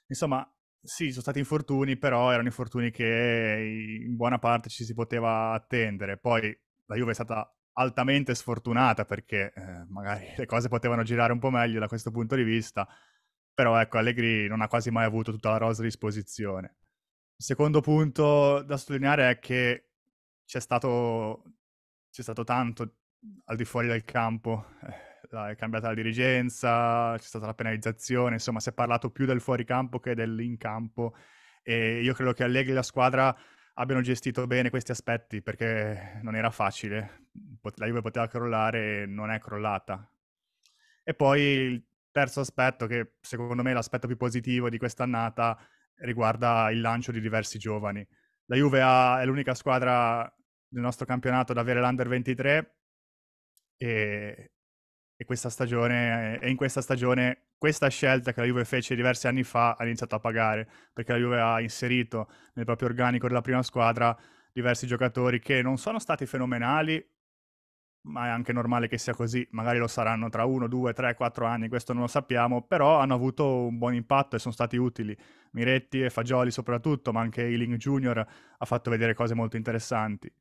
Insomma, sì, sono stati infortuni, però erano infortuni che in buona parte ci si poteva attendere. Poi la Juve è stata altamente sfortunata perché eh, magari (laughs) le cose potevano girare un po' meglio da questo punto di vista, però ecco, Allegri non ha quasi mai avuto tutta la rosa a disposizione. Il secondo punto da sottolineare è che c'è stato, c'è stato tanto al di fuori del campo, eh, è cambiata la dirigenza, c'è stata la penalizzazione, insomma si è parlato più del fuoricampo che dell'incampo e io credo che Allegri la squadra abbiano gestito bene questi aspetti perché non era facile. La Juve poteva crollare e non è crollata. E poi il terzo aspetto, che secondo me è l'aspetto più positivo di quest'annata, riguarda il lancio di diversi giovani. La Juve ha, è l'unica squadra del nostro campionato ad avere l'Under 23 e, e questa stagione, eh, e in questa stagione questa scelta che la Juve fece diversi anni fa ha iniziato a pagare, perché la Juve ha inserito nel proprio organico della prima squadra diversi giocatori che non sono stati fenomenali, ma è anche normale che sia così, magari lo saranno tra uno, due, tre, quattro anni, questo non lo sappiamo, però hanno avuto un buon impatto e sono stati utili. Miretti e Fagioli soprattutto, ma anche Ealing Junior ha fatto vedere cose molto interessanti.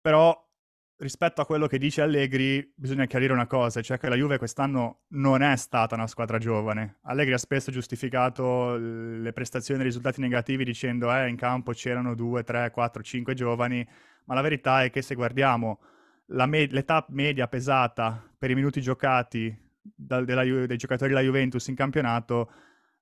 Però rispetto a quello che dice Allegri, bisogna chiarire una cosa, cioè che la Juve quest'anno non è stata una squadra giovane. Allegri ha spesso giustificato le prestazioni e i risultati negativi dicendo eh, in campo c'erano 2, 3, 4, 5 giovani, ma la verità è che se guardiamo me- l'età media pesata per i minuti giocati dal, della, dei giocatori della Juventus in campionato,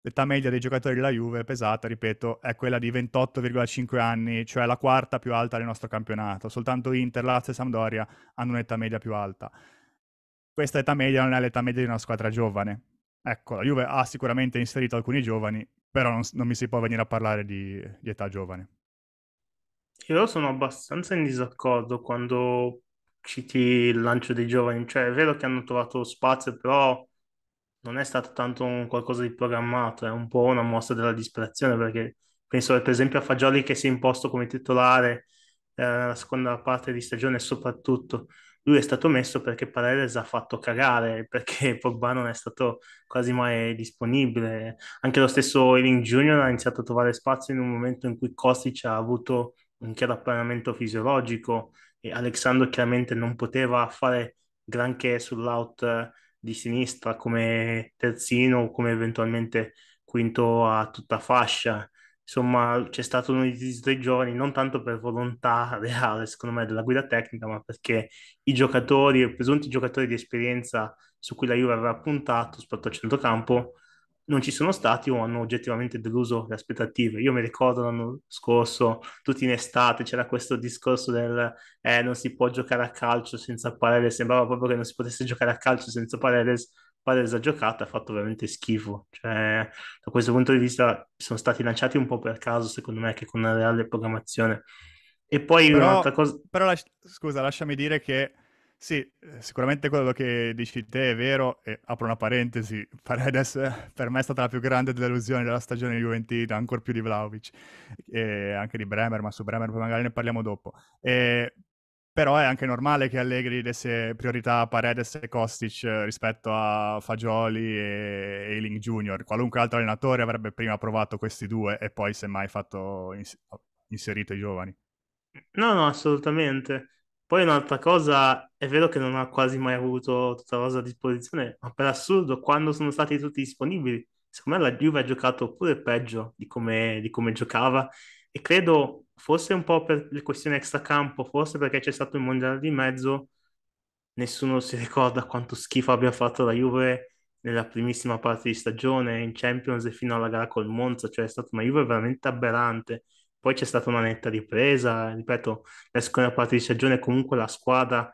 l'età media dei giocatori della Juve pesata, ripeto, è quella di 28,5 anni, cioè la quarta più alta del nostro campionato. Soltanto Inter, Lazio e Sampdoria hanno un'età media più alta. Questa età media non è l'età media di una squadra giovane. Ecco, la Juve ha sicuramente inserito alcuni giovani, però non, non mi si può venire a parlare di, di età giovane. Io sono abbastanza in disaccordo quando citi il lancio dei giovani, cioè è vero che hanno trovato spazio, però non è stato tanto un qualcosa di programmato, è un po' una mossa della disperazione perché penso per esempio a Fagioli che si è imposto come titolare eh, nella seconda parte di stagione soprattutto lui è stato messo perché Paredes ha fatto cagare (laughs) perché Pogba non è stato quasi mai disponibile anche lo stesso Eling Junior ha iniziato a trovare spazio in un momento in cui Kostic ha avuto un chiaro appannamento fisiologico e Alexandro chiaramente non poteva fare granché sull'out di sinistra come terzino o come eventualmente quinto a tutta fascia. Insomma, c'è stato un utilizzo dei giovani non tanto per volontà (laughs) reale, secondo me, della guida tecnica, ma perché i giocatori, i presunti giocatori di esperienza su cui la Juve aveva puntato, soprattutto a centrocampo, non ci sono stati o hanno oggettivamente deluso le aspettative. Io mi ricordo l'anno scorso, tutti in estate, c'era questo discorso del eh, non si può giocare a calcio senza Paredes, sembrava proprio che non si potesse giocare a calcio senza Paredes. Paredes ha giocato, e ha fatto veramente schifo. Cioè, da questo punto di vista sono stati lanciati un po' per caso, secondo me, che con una reale programmazione. E poi però, un'altra cosa... Però, lasci- scusa, lasciami dire che sì, eh, sicuramente quello che dici te è vero, e apro una parentesi, (laughs) Paredes eh, per me è stata la più grande delusione della stagione di Juventina, ancora più di Vlaovic, e anche di Bremer, ma su Bremer poi magari ne parliamo dopo. E, però è anche normale che Allegri desse priorità a Paredes e Kostic eh, rispetto a Fagioli e Eiling Junior. Qualunque altro allenatore avrebbe prima provato questi due e poi semmai fatto inserito i giovani. No, no, assolutamente. Poi un'altra cosa, è vero che non ha quasi mai avuto tutta la rosa a disposizione, ma per assurdo, quando sono stati tutti disponibili, secondo me la Juve ha giocato pure peggio di come, di come giocava e credo forse un po' per le questioni extracampo, forse perché c'è stato il mondiale di mezzo, nessuno si ricorda quanto schifo abbia fatto la Juve nella primissima parte di stagione, in Champions e fino alla gara col Monza, cioè è stata una Juve veramente aberrante. Poi c'è stata una netta ripresa, ripeto, la seconda parte di stagione comunque la squadra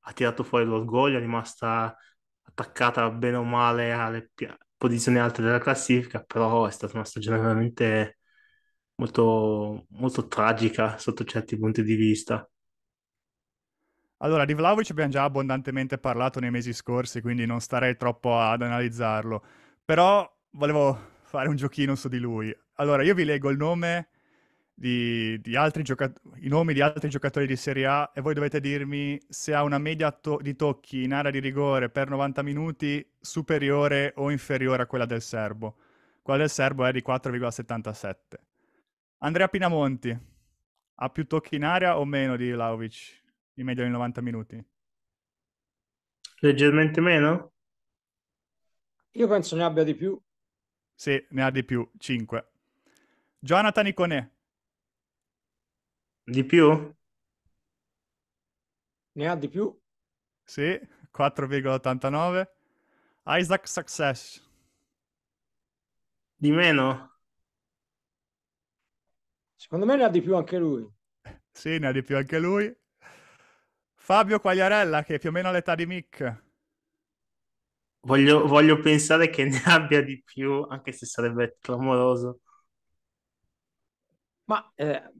ha tirato fuori l'orgoglio, è rimasta attaccata bene o male alle pi- posizioni alte della classifica, però è stata una stagione veramente molto, molto tragica sotto certi punti di vista. Allora, di Vlaovic abbiamo già abbondantemente parlato nei mesi scorsi, quindi non starei troppo ad analizzarlo. Però volevo fare un giochino su di lui. Allora, io vi leggo il nome di, di giocat- i nomi di altri giocatori di Serie A e voi dovete dirmi se ha una media to- di tocchi in area di rigore per 90 minuti superiore o inferiore a quella del serbo. Quella del serbo è di 4,77. Andrea Pinamonti ha più tocchi in area o meno di Vlaovic in media di 90 minuti? Leggermente meno? Io penso ne abbia di più. Sì, ne ha di più, 5. Jonathan Iconè di più? Ne ha di più? Sì, 4,89. Isaac Success. Di meno? Secondo me ne ha di più anche lui. Sì, ne ha di più anche lui. Fabio Quagliarella, che è più o meno all'età di Mick. Voglio, voglio pensare che ne abbia di più, anche se sarebbe clamoroso. Ma eh,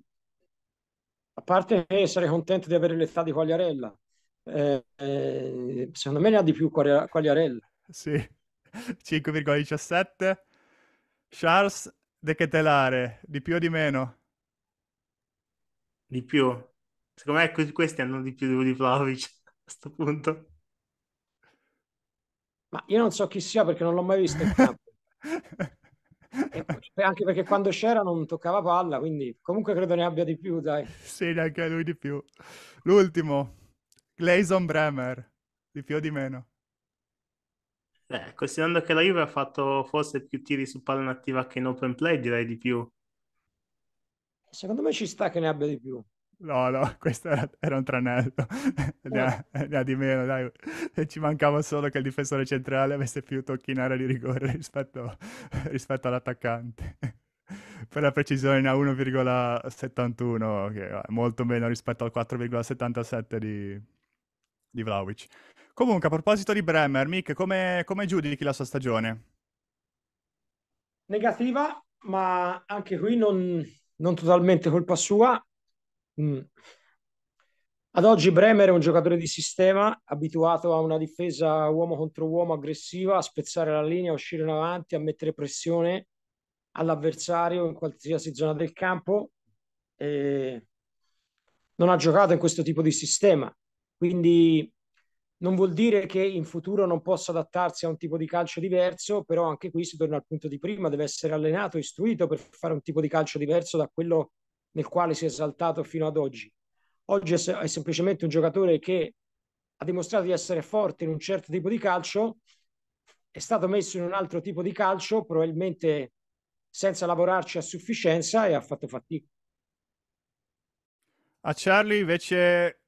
parte essere contento di avere l'età di Quagliarella. Eh, eh, secondo me ne ha di più Quagliarella. Sì, 5,17. Charles De Chetelare, di più o di meno? Di più. Secondo me questi hanno di più di Vlaovic (laughs) a questo punto. Ma io non so chi sia perché non l'ho mai visto in campo. (laughs) E anche perché quando c'era non toccava palla, quindi comunque credo ne abbia di più, dai. Sì, neanche lui di più. L'ultimo, Gleison Bremer, di più o di meno. Eh, considerando che la Juve ha fatto forse più tiri su palla attiva che in open play, direi di più. Secondo me ci sta che ne abbia di più. No, no, (laughs) questo era, era un tranello, (laughs) ne eh. ha, ne ha, di meno, dai. Ci mancava solo che il difensore centrale avesse più tocchi in area di rigore rispetto, (laughs) rispetto all'attaccante. Per la precisione ne ha 1,71, che è molto meno rispetto al 4,77 di, di Vlaovic. Comunque, a proposito di Bremer, Mick, come, come giudichi la sua stagione? Negativa, ma anche qui non, non totalmente colpa sua, Mm. Ad oggi Bremer è un giocatore di sistema, abituato a una difesa uomo contro uomo aggressiva, a spezzare la linea, a uscire in avanti, a mettere pressione all'avversario in qualsiasi zona del campo. E non ha giocato in questo tipo di sistema, quindi non vuol dire che in futuro non possa adattarsi a un tipo di calcio diverso, però anche qui si torna al punto di prima, deve essere allenato, istruito per fare un tipo di calcio diverso da quello nel quale si è esaltato fino ad oggi. Oggi è, è semplicemente un giocatore che ha dimostrato di essere forte in un certo tipo di calcio, è stato messo in un altro tipo di calcio, probabilmente senza lavorarci a sufficienza e ha fatto fatica. A Charlie invece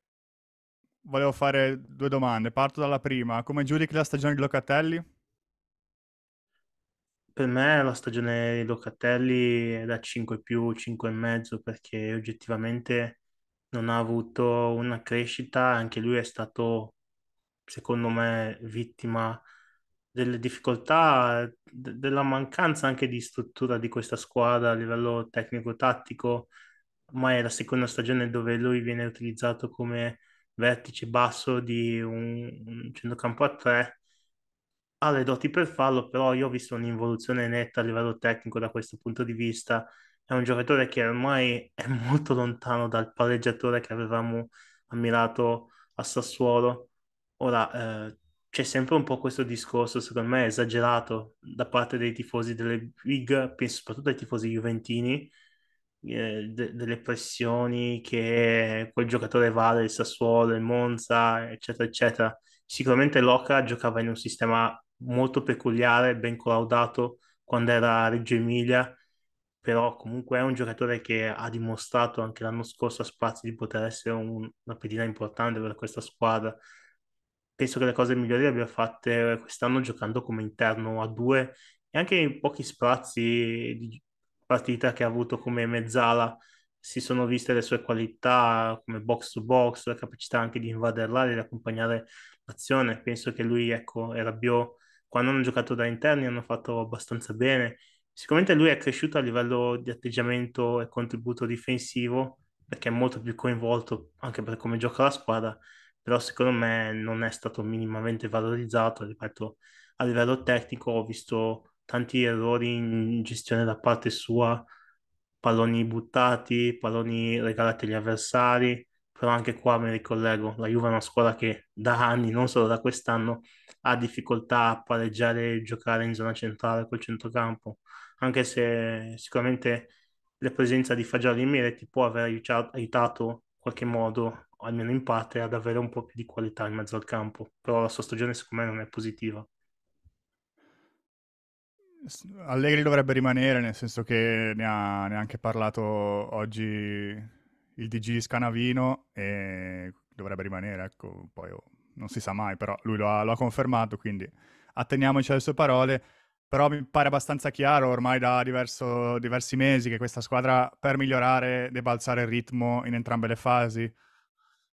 volevo fare due domande. Parto dalla prima. Come giudichi la stagione di Locatelli? per me la stagione di Locatelli è da 5 più, 5 e mezzo, perché oggettivamente non ha avuto una crescita, anche lui è stato, secondo me, vittima delle difficoltà, d- della mancanza anche di struttura di questa squadra a livello tecnico-tattico, ma è la seconda stagione dove lui viene utilizzato come vertice basso di un, un centrocampo a tre ha ah, le doti per farlo, però io ho visto un'involuzione netta a livello tecnico da questo punto di vista. È un giocatore che ormai è (laughs) molto lontano dal palleggiatore che avevamo ammirato a Sassuolo. Ora, eh, c'è sempre un po' questo discorso, secondo me, esagerato da parte dei tifosi delle big, penso soprattutto ai tifosi juventini, eh, de- delle pressioni che quel giocatore vale, il Sassuolo, il Monza, eccetera, eccetera. Sicuramente Loca giocava in un sistema molto peculiare, ben collaudato quando era a Reggio Emilia, però comunque è un giocatore che ha dimostrato anche l'anno scorso a Spazio di poter essere un, una pedina importante per questa squadra. Penso che le cose migliori le abbia fatte quest'anno giocando come interno a due e anche in pochi spazi di partita che ha avuto come mezzala si sono viste le sue qualità come box to box, la capacità anche di invadere l'area, di accompagnare l'azione. Penso che lui ecco, era Bio, quando hanno giocato da interni hanno fatto abbastanza bene. Sicuramente lui è cresciuto a livello di atteggiamento e contributo difensivo perché è molto più coinvolto anche per come gioca la squadra, però secondo me non è stato minimamente valorizzato, ripeto, a livello tecnico ho visto tanti errori in gestione da parte sua, palloni buttati, palloni regalati agli avversari, però anche qua mi ricollego, la Juve è una squadra che da anni, non solo da quest'anno, ha difficoltà a pareggiare e giocare in zona centrale col centrocampo, anche se sicuramente la presenza di Fagioli in ti può aver aiutato, aiutato in qualche modo, almeno in parte, ad avere un po' più di qualità in mezzo al campo, però la sua stagione secondo me non è positiva. Allegri dovrebbe rimanere, nel senso che ne ha, ne ha anche parlato oggi il DG Scanavino e dovrebbe rimanere, ecco, poi oh, non si sa mai, però lui lo ha, lo ha confermato, quindi atteniamoci alle sue parole. Però mi pare abbastanza chiaro ormai da diverso, diversi mesi che questa squadra per migliorare deve alzare il ritmo in entrambe le fasi.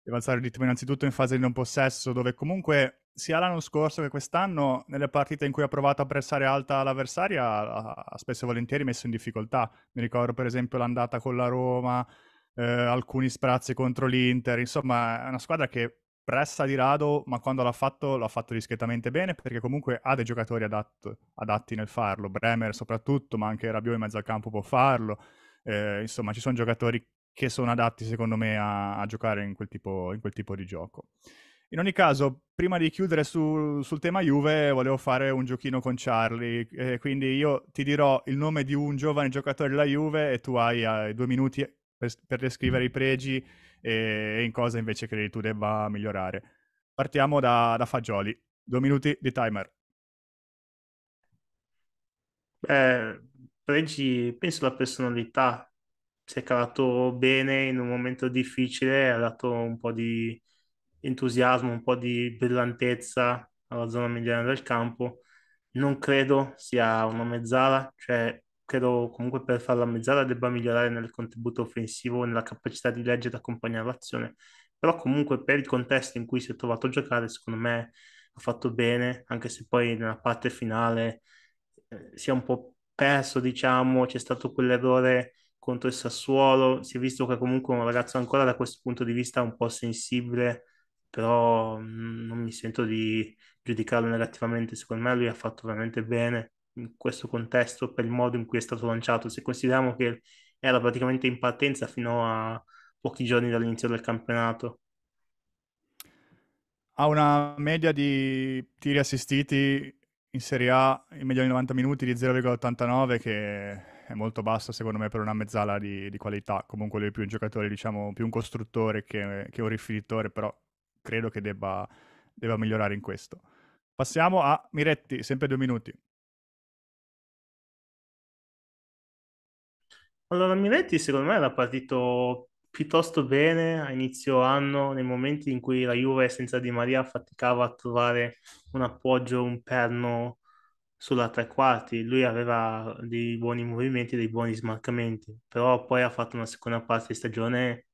Deve alzare il ritmo innanzitutto in fase di non possesso, dove comunque sia l'anno scorso che quest'anno, nelle partite in cui ha provato a pressare alta l'avversaria, ha spesso e volentieri messo in difficoltà. Mi ricordo per esempio l'andata con la Roma, eh, alcuni sprazzi contro l'Inter. Insomma, è una squadra che pressa di rado, ma quando l'ha fatto l'ha fatto discretamente bene perché comunque ha dei giocatori adatto, adatti nel farlo, Bremer soprattutto, ma anche Rabiot in mezzo al campo può farlo, eh, insomma ci sono giocatori che sono adatti secondo me a, a giocare in quel, tipo, in quel, tipo, di gioco. In ogni caso, prima di chiudere su, sul tema Juve, volevo fare un giochino con Charlie, eh, quindi io ti dirò il nome di un giovane giocatore della Juve e tu hai, hai due minuti per, per descrivere i pregi e in cosa invece credi tu debba migliorare. Partiamo da, da Fagioli, due minuti di timer. Eh, pregi, penso la personalità, si è calato bene in un momento difficile, ha dato un po' di entusiasmo, un po' di brillantezza alla zona mediana del campo. Non credo sia una mezzala, cioè credo comunque per farla a mezz'ala debba migliorare nel contributo offensivo, nella capacità di leggere e accompagnare l'azione, però comunque per il contesto in cui si è trovato a giocare, secondo me ha fatto bene, anche se poi nella parte finale eh, si è un po' perso, diciamo, c'è stato quell'errore contro il Sassuolo, si è visto che comunque è un ragazzo ancora da questo punto di vista un po' sensibile, però mm, non mi sento di giudicarlo negativamente, secondo me lui ha fatto veramente bene in questo contesto per il modo in cui è stato lanciato. Se consideriamo che era praticamente in partenza fino a pochi giorni dall'inizio del campionato. Ha una media di tiri assistiti in Serie A in media di 90 minuti di 0,89 che è molto bassa secondo me per una mezzala di, di qualità. Comunque lui è più un giocatore, diciamo, più un costruttore che, che un rifinitore, però credo che debba, debba migliorare in questo. Passiamo a Miretti, sempre due minuti. Allora, Miretti secondo me era partito piuttosto bene a inizio anno, nei momenti in cui la Juve senza Di Maria faticava a trovare un appoggio, un perno sulla tre quarti. Lui aveva dei buoni movimenti, dei buoni smarcamenti, però poi ha fatto una seconda parte di stagione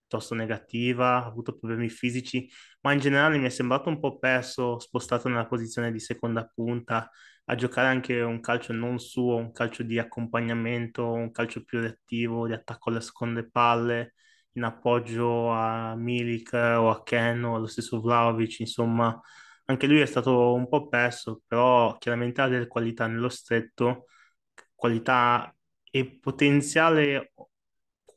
piuttosto negativa, ha avuto problemi fisici, ma in generale mi è sembrato un po' perso, spostato nella posizione di seconda punta a giocare anche un calcio non suo, un calcio di accompagnamento, un calcio più reattivo, di attacco alle seconde palle, in appoggio a Milik o a Ken o allo stesso Vlaovic, insomma, anche lui è stato un po' perso, però chiaramente ha delle qualità nello stretto, qualità e potenziale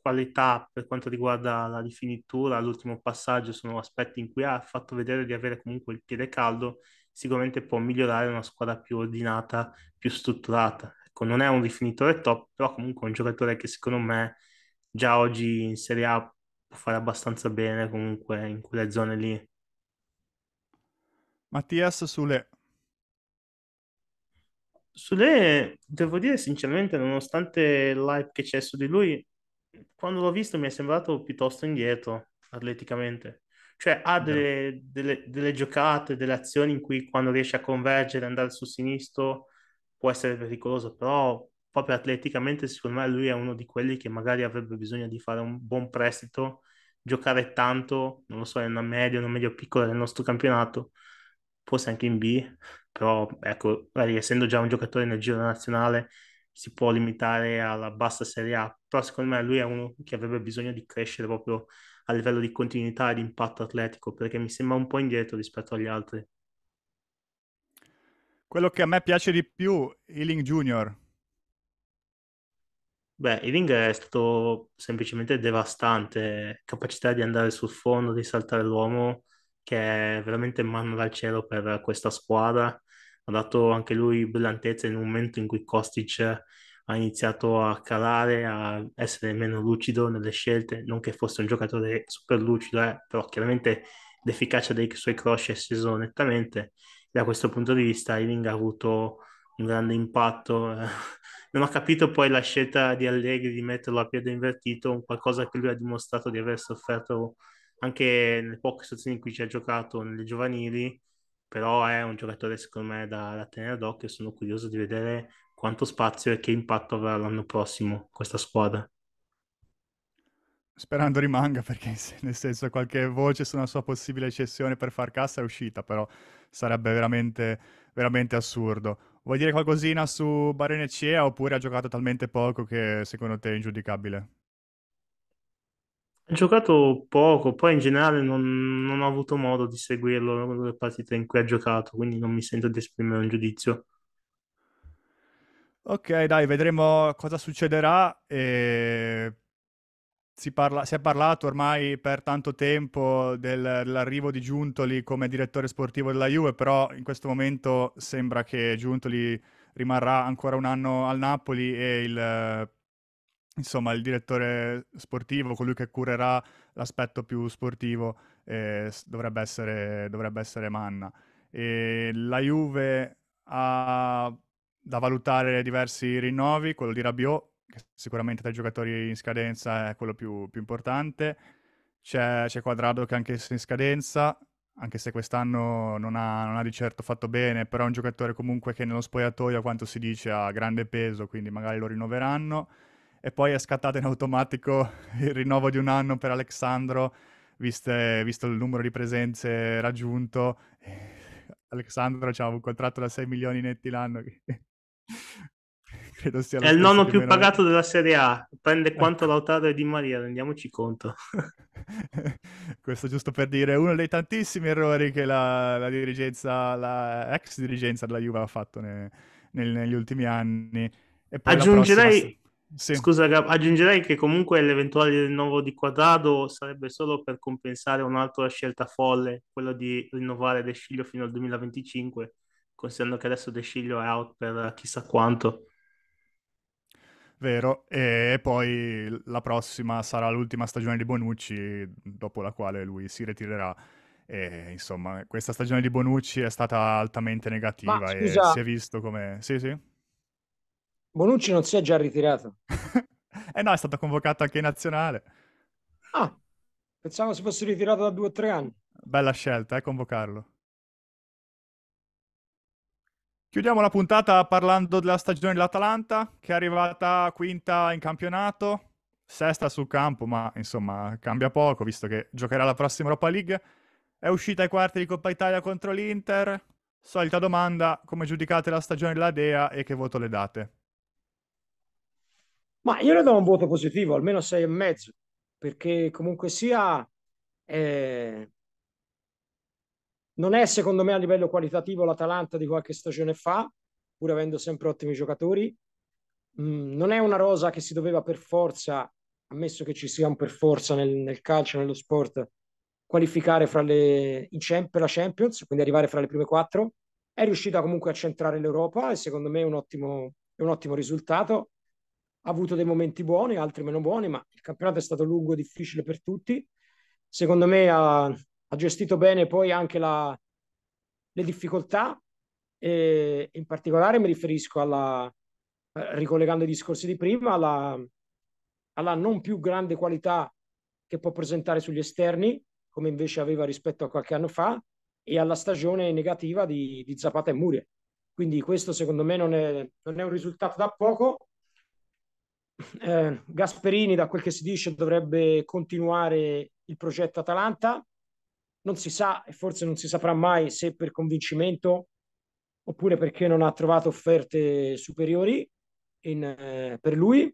qualità per quanto riguarda la rifinitura, l'ultimo passaggio, sono aspetti in cui ha fatto vedere di avere comunque il piede caldo sicuramente può migliorare una squadra più ordinata, più strutturata. Ecco, non è un rifinitore top, però comunque è un giocatore che secondo me già oggi in Serie A può fare abbastanza bene comunque in quelle zone lì. Mattias Sule. Sule, devo dire sinceramente, nonostante l'hype che c'è su di lui, quando l'ho visto mi è sembrato piuttosto indietro atleticamente. Cioè ha delle, delle, delle, giocate, delle azioni in cui quando riesce a convergere andare sul sinistro può essere pericoloso, però proprio atleticamente secondo me lui è uno di quelli che magari avrebbe bisogno di fare un buon prestito, giocare tanto, non lo so, in una media, una media piccola del nostro campionato, forse anche in B, però ecco, essendo già un giocatore nel giro nazionale si può limitare alla bassa Serie A, però secondo me lui è uno che avrebbe bisogno di crescere proprio a livello di continuità e di impatto atletico, perché mi sembra un po' indietro rispetto agli altri. Quello che a me piace di più, Ealing Junior. Beh, Ealing è stato semplicemente devastante, capacità di andare sul fondo, di saltare l'uomo, che è veramente mano dal cielo per questa squadra. Ha dato anche lui brillantezza in un momento in cui Kostic ha iniziato a calare, a essere meno lucido nelle scelte, non che fosse un giocatore super lucido, eh, però chiaramente l'efficacia dei suoi cross è scesa nettamente da questo punto di vista Irving ha avuto un grande impatto. Eh. Non ho capito poi la scelta di Allegri di metterlo a piede invertito, qualcosa che lui ha dimostrato di aver sofferto anche nelle poche situazioni in cui ci ha giocato nelle giovanili, però è un giocatore secondo me da, da tenere d'occhio, sono curioso di vedere quanto spazio e che impatto avrà l'anno prossimo questa squadra. Sperando rimanga (laughs) perché nel senso qualche voce su una sua possibile cessione per far cassa è uscita, però sarebbe veramente, veramente assurdo. Vuoi dire qualcosina su Barene Cea oppure ha giocato talmente poco che secondo te è ingiudicabile? Ha giocato poco, poi in generale non, non ho avuto modo di seguirlo le partite in cui ha giocato, quindi non mi sento di esprimere un giudizio Ok, dai, vedremo cosa succederà. E... Si, parla... si è parlato ormai per tanto tempo del- dell'arrivo di Giuntoli come direttore sportivo della Juve, però in questo momento sembra che Giuntoli rimarrà ancora un anno al Napoli e il, insomma, il direttore sportivo, colui che curerà l'aspetto più sportivo, eh, dovrebbe, essere, dovrebbe essere Manna. E la Juve ha da valutare diversi rinnovi, quello di Rabiot, che sicuramente tra i giocatori in scadenza è quello più, più importante, c'è, c'è Quadrado che anche se in scadenza, anche se quest'anno non ha, non ha, di certo fatto bene, però è un giocatore comunque che nello spogliatoio, a quanto si dice, ha grande peso, quindi magari lo rinnoveranno. E poi è scattato in automatico (laughs) il rinnovo di un anno per Alexandro, viste, visto il numero di presenze raggiunto. (laughs) Alexandro ha un contratto da 6 milioni netti l'anno, (laughs) (laughs) Credo sia è il nonno più meno... pagato della Serie A. Prende (laughs) quanto Lautaro e Di Maria, rendiamoci conto. (laughs) Questo giusto per dire uno dei tantissimi errori che la, la dirigenza, la ex dirigenza della Juve ha fatto ne, nel, negli ultimi anni. aggiungerei, prossima... sì. scusa, aggiungerei che comunque l'eventuale rinnovo di Quadrado sarebbe solo per compensare un'altra scelta folle, quella di rinnovare De Sciglio fino al 2025 considerando che adesso De Sciglio è out per chissà quanto. Vero, e poi la prossima sarà l'ultima stagione di Bonucci, dopo la quale lui si ritirerà. E, insomma, questa stagione di Bonucci è stata altamente negativa Ma, e si è visto come... Sì, sì. Bonucci non si è già ritirato. (laughs) eh no, è stato convocato anche in nazionale. Ah, pensavo si fosse ritirato da due o tre anni. Bella scelta, eh, convocarlo. Chiudiamo la puntata parlando della stagione dell'Atalanta, che è arrivata quinta in campionato, sesta sul campo, ma insomma cambia poco, visto che giocherà la prossima Europa League. È uscita ai quarti di Coppa Italia contro l'Inter. Solita domanda, come giudicate la stagione della Dea e che voto le date? Ma io le do un voto positivo, almeno e mezzo, perché comunque sia... Eh non è secondo me a livello qualitativo l'Atalanta di qualche stagione fa, pur avendo sempre ottimi giocatori. Mm, non è una rosa che si doveva per forza, ammesso che ci sia un per forza nel, nel calcio, nello sport, qualificare fra le, champ- la Champions, quindi arrivare fra le prime quattro. È riuscita comunque a centrare l'Europa e secondo me è un ottimo, è un ottimo risultato ha avuto dei momenti buoni, altri meno buoni, ma il campionato è stato lungo e difficile per tutti. Secondo me ha, ha gestito bene poi anche la, le difficoltà e in particolare mi riferisco alla, eh, ricollegando i discorsi di prima, alla, alla non più grande qualità che può presentare sugli esterni, come invece aveva rispetto a qualche anno fa, e alla stagione negativa di, di Zapata e Muria. Quindi questo secondo me non è, non è un risultato da poco. Eh, Gasperini, da quel che si dice, dovrebbe continuare il progetto Atalanta, non si sa e forse non si saprà mai se per convincimento oppure perché non ha trovato offerte superiori in, eh, per lui.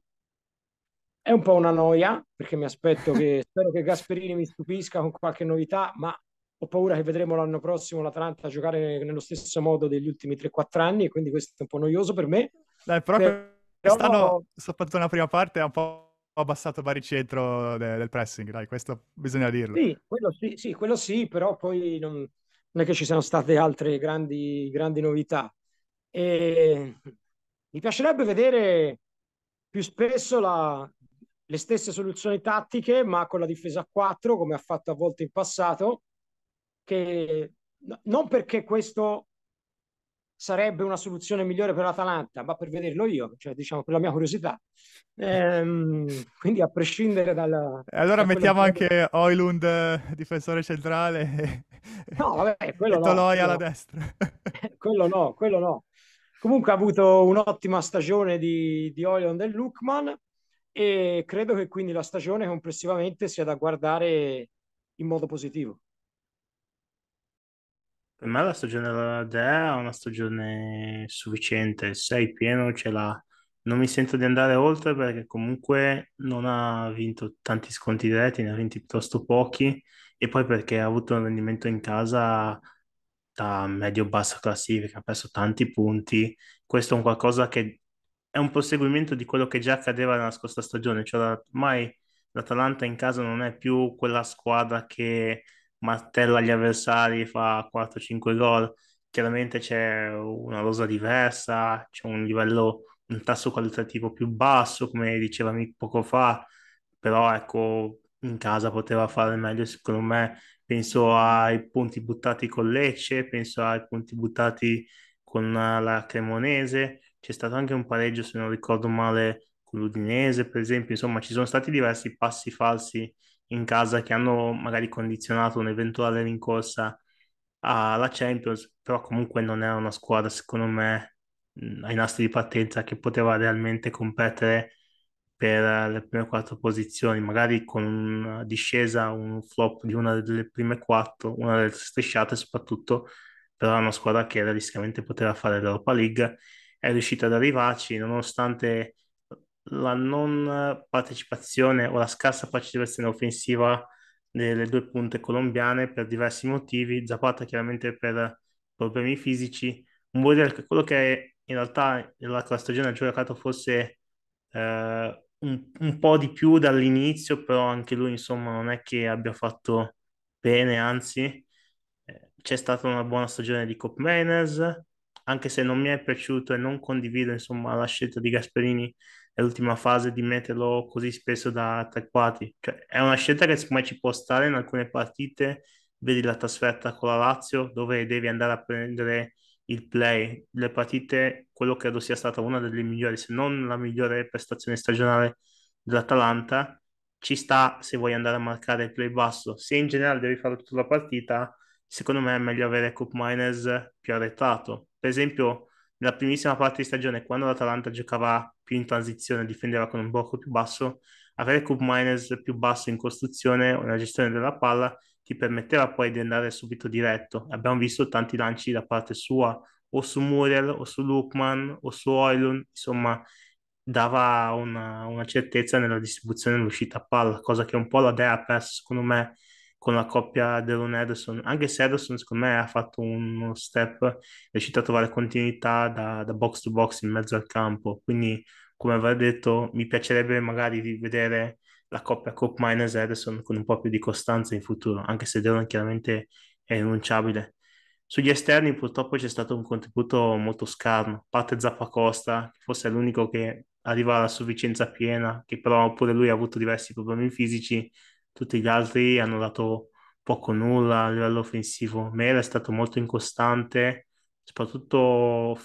È un po' una noia perché mi aspetto che (laughs) spero che Gasperini mi stupisca con qualche novità, ma ho paura che vedremo l'anno prossimo l'Atalanta giocare nello stesso modo degli ultimi 3-4 anni, quindi questo è un po' noioso per me. Dai, però, però... quest'anno, soprattutto nella prima parte, è un po' ho abbassato baricentro de- del pressing, dai, questo bisogna dirlo. Sì, quello sì, sì, quello sì però poi non, non, è che ci siano state altre grandi, grandi novità. E... Mi piacerebbe vedere più spesso la, le stesse soluzioni tattiche, ma con la difesa a 4, come ha fatto a volte in passato, che non perché questo sarebbe una soluzione migliore per l'Atalanta, ma per vederlo io, cioè diciamo per la mia curiosità. Ehm, quindi a prescindere dal... Allora da mettiamo anche che... Oilund eh, difensore centrale e, no, vabbè, quello e no, quello... alla destra. (laughs) quello no, quello no. Comunque ha avuto un'ottima stagione di, di Oilund e Lukman e credo che quindi la stagione complessivamente sia da guardare in modo positivo. Per me la stagione della Dea è una stagione sufficiente, sei pieno ce l'ha. Non mi sento di andare oltre perché comunque non ha vinto tanti sconti diretti, ne ha vinti piuttosto pochi e poi perché ha avuto un rendimento in casa da medio-bassa classifica, ha perso tanti punti. Questo è un qualcosa che è un proseguimento di quello che già accadeva nella scorsa stagione, cioè ormai l'Atalanta in casa non è più quella squadra che martella gli avversari, fa 4-5 gol. Chiaramente c'è una rosa diversa, c'è un livello, un tasso qualitativo più basso, come dicevami poco fa, però ecco, in casa poteva fare meglio secondo me. Penso ai punti buttati con Lecce, penso ai punti buttati con eh, la Cremonese, c'è stato anche un pareggio, se non ricordo male, con l'Udinese, per esempio. Insomma, ci sono stati diversi passi falsi in casa che hanno magari condizionato un'eventuale rincorsa alla Champions, però comunque non era una squadra, secondo me, mm, ai nastri di partenza che poteva realmente competere per eh, le prime quattro posizioni, magari con una discesa, un flop di una delle prime quattro, una delle strisciate soprattutto, però era una squadra che realisticamente poteva fare l'Europa League, è riuscita ad arrivarci nonostante la non partecipazione o la scarsa partecipazione offensiva delle due punte colombiane per diversi motivi, Zapata chiaramente per problemi fisici, vuol dire che quello che in realtà la stagione ha giocato forse eh, un, un, po' di più dall'inizio, però anche lui insomma non è che abbia fatto bene, anzi eh, c'è stata una buona stagione di Cop Mainers, anche se non mi è piaciuto e non condivido insomma la scelta di Gasperini l'ultima fase di metterlo così spesso da attacquati. Cioè, è una scelta che secondo me ci può stare in alcune partite, vedi la trasferta con la Lazio dove devi andare a prendere il play, le partite, quello credo sia stata una delle migliori, se non la migliore prestazione stagionale dell'Atalanta, ci sta se vuoi andare a marcare il play basso, se in generale devi fare tutta la partita, secondo me è meglio avere Cup Miners più arretrato. Per esempio, nella primissima parte di stagione, quando l'Atalanta giocava più in transizione, difendeva con un blocco più basso, avere Cup Miners più basso in costruzione o nella gestione della palla ti permetteva poi di andare subito diretto. Abbiamo visto tanti lanci da parte sua, o su Muriel, o su Lukman, o su Oilun, insomma dava una, una certezza nella distribuzione e nell'uscita a palla, cosa che un po' la Dea ha perso secondo me con la coppia Delon Ederson, anche se Ederson secondo me ha fatto uno step, è riuscito a trovare continuità da, da box to box in mezzo al campo, quindi come avrei detto mi piacerebbe magari rivedere la coppia Cop Miners Ederson con un po' più di costanza in futuro, anche se Delon chiaramente è rinunciabile. Sugli esterni purtroppo c'è stato un contributo molto scarno, a parte Zappacosta, che forse è l'unico che arriva alla sufficienza piena, che però pure lui ha avuto diversi problemi fisici tutti gli altri hanno dato poco o nulla a livello offensivo. Mera è stato molto incostante, soprattutto